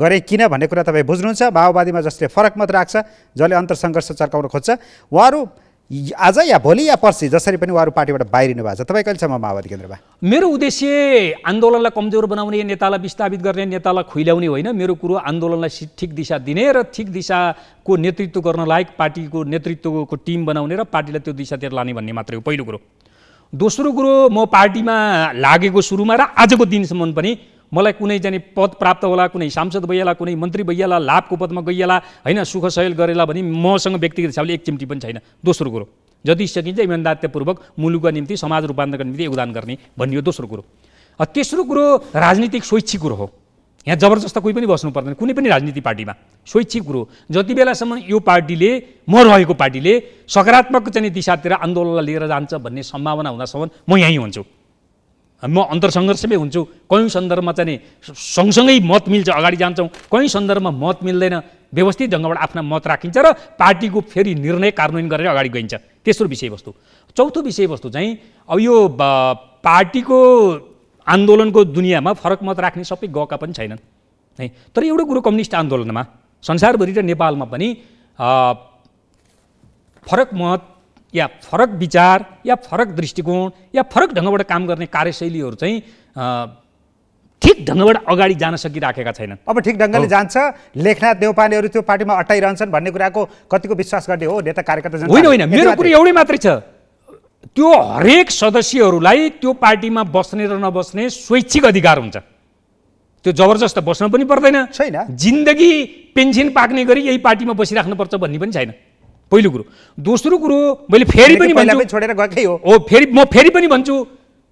A: गरेँ किन भन्ने कुरा तपाईँ बुझ्नुहुन्छ माओवादीमा जसले फरक मत राख्छ जसले अन्तरसङ्घर्ष चर्काउन खोज्छ उहाँहरू आज या भोलि या पर्सि जसरी पनि उहाँहरू पार्टीबाट बाहिरिनु भएको छ तपाईँ कहिलेसम्म माओवादी केन्द्रमा
B: मेरो उद्देश्य आन्दोलनलाई कमजोर बनाउने नेतालाई विस्थापित गर्ने नेतालाई खुइल्याउने होइन मेरो कुरो आन्दोलनलाई ठिक दिशा दिने र ठिक दिशाको नेतृत्व गर्न लायक पार्टीको नेतृत्वको टिम बनाउने र पार्टीलाई त्यो दिशातिर लाने भन्ने मात्रै हो पहिलो कुरो दोस्रो कुरो म पार्टीमा लागेको सुरुमा र आजको दिनसम्म पनि मलाई कुनै जाने पद प्राप्त होला कुनै सांसद भइहाला कुनै मन्त्री भइहाला लाभको पदमा गइहाला होइन सुख सहयोग गरेला भने मसँग व्यक्तिगत हिसाबले एक चिम्टी पनि छैन दोस्रो कुरो जति सकिन्छ इमान्दात्यपूर्वक मुलुकको निम्ति समाज रूपान्तरणको निम्ति योगदान गर्ने भन्ने यो दोस्रो कुरो तेस्रो कुरो राजनीतिक स्वैच्छिक कुरो हो यहाँ जबरजस्त कोही पनि बस्नु पर्दैन कुनै पनि राजनीति पार्टीमा स्वैच्छिक कुरो जति बेलासम्म यो पार्टीले म रहेको पार्टीले सकारात्मक चाहिँ दिशातिर आन्दोलनलाई लिएर जान्छ भन्ने सम्भावना हुँदासम्म म यहीँ हुन्छु म अन्तरसङ्घर्षमै हुन्छु कयौँ सन्दर्भमा चाहिँ सँगसँगै मत मिल्छ अगाडि जान्छौँ कयौँ सन्दर्भमा मत मिल्दैन व्यवस्थित ढङ्गबाट आफ्ना मत राखिन्छ र पार्टीको फेरि निर्णय कार्यान्वयन गरेर अगाडि गइन्छ तेस्रो विषयवस्तु चौथो विषयवस्तु चाहिँ अब यो पार्टीको आन्दोलनको दुनियाँमा फरक मत राख्ने सबै गएका पनि छैनन् है तर एउटा कुरो कम्युनिस्ट आन्दोलनमा संसारभरि र नेपालमा पनि फरक मत या फरक विचार या फरक दृष्टिकोण या फरक ढङ्गबाट काम गर्ने कार्यशैलीहरू चाहिँ ठिक ढङ्गबाट अगाडि जान सकिराखेका छैनन् अब ठिक
A: ढङ्गले जान्छ लेखनाथ देउपानेहरू त्यो पार्टीमा अटाइरहन्छन् भन्ने कुराको कतिको विश्वास गर्ने हो नेता कार्यकर्ता होइन होइन मेरो कुरो एउटै
B: मात्रै छ त्यो हरेक सदस्यहरूलाई त्यो पार्टीमा बस्ने र नबस्ने स्वैच्छिक अधिकार हुन्छ त्यो जबरजस्त बस्न पनि पर्दैन छैन जिन्दगी पेन्सन पाक्ने गरी यही पार्टीमा बसिराख्नुपर्छ भन्ने पनि छैन पहिलो कुरो दोस्रो कुरो मैले फेरि पनि छोडेर गएकै हो फेरि म फेरि पनि भन्छु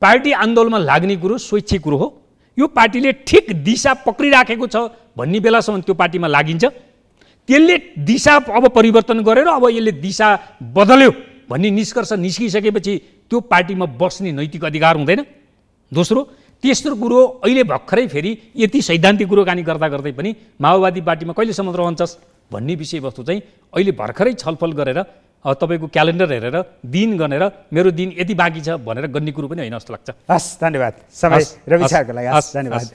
B: पार्टी आन्दोलनमा लाग्ने कुरो स्वैच्छिक कुरो हो यो पार्टीले ठिक दिशा पक्रिराखेको छ भन्ने बेलासम्म त्यो पार्टीमा लागिन्छ त्यसले दिशा अब परिवर्तन गरेर अब यसले दिशा बदल्यो भन्ने निष्कर्ष निस्किसकेपछि त्यो पार्टीमा बस्ने नैतिक अधिकार हुँदैन दोस्रो तेस्रो कुरो अहिले भर्खरै फेरि यति सैद्धान्तिक कुरोकानी गर्दा गर्दै पनि माओवादी पार्टीमा कहिलेसम्म रहन्छस् भन्ने विषयवस्तु चाहिँ अहिले भर्खरै छलफल गरेर तपाईँको क्यालेन्डर हेरेर दिन गनेर मेरो दिन यति बाँकी छ भनेर गर्ने कुरो पनि होइन जस्तो लाग्छ हस् धन्यवाद समय र लागि हस् धन्यवाद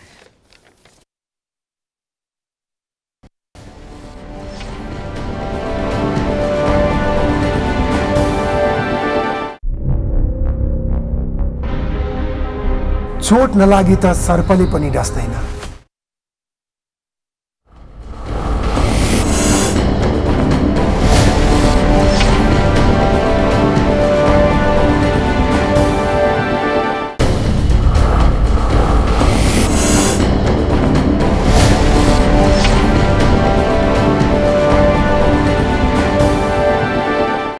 B: चोट नलागे त सर्पले पनि डस्दैन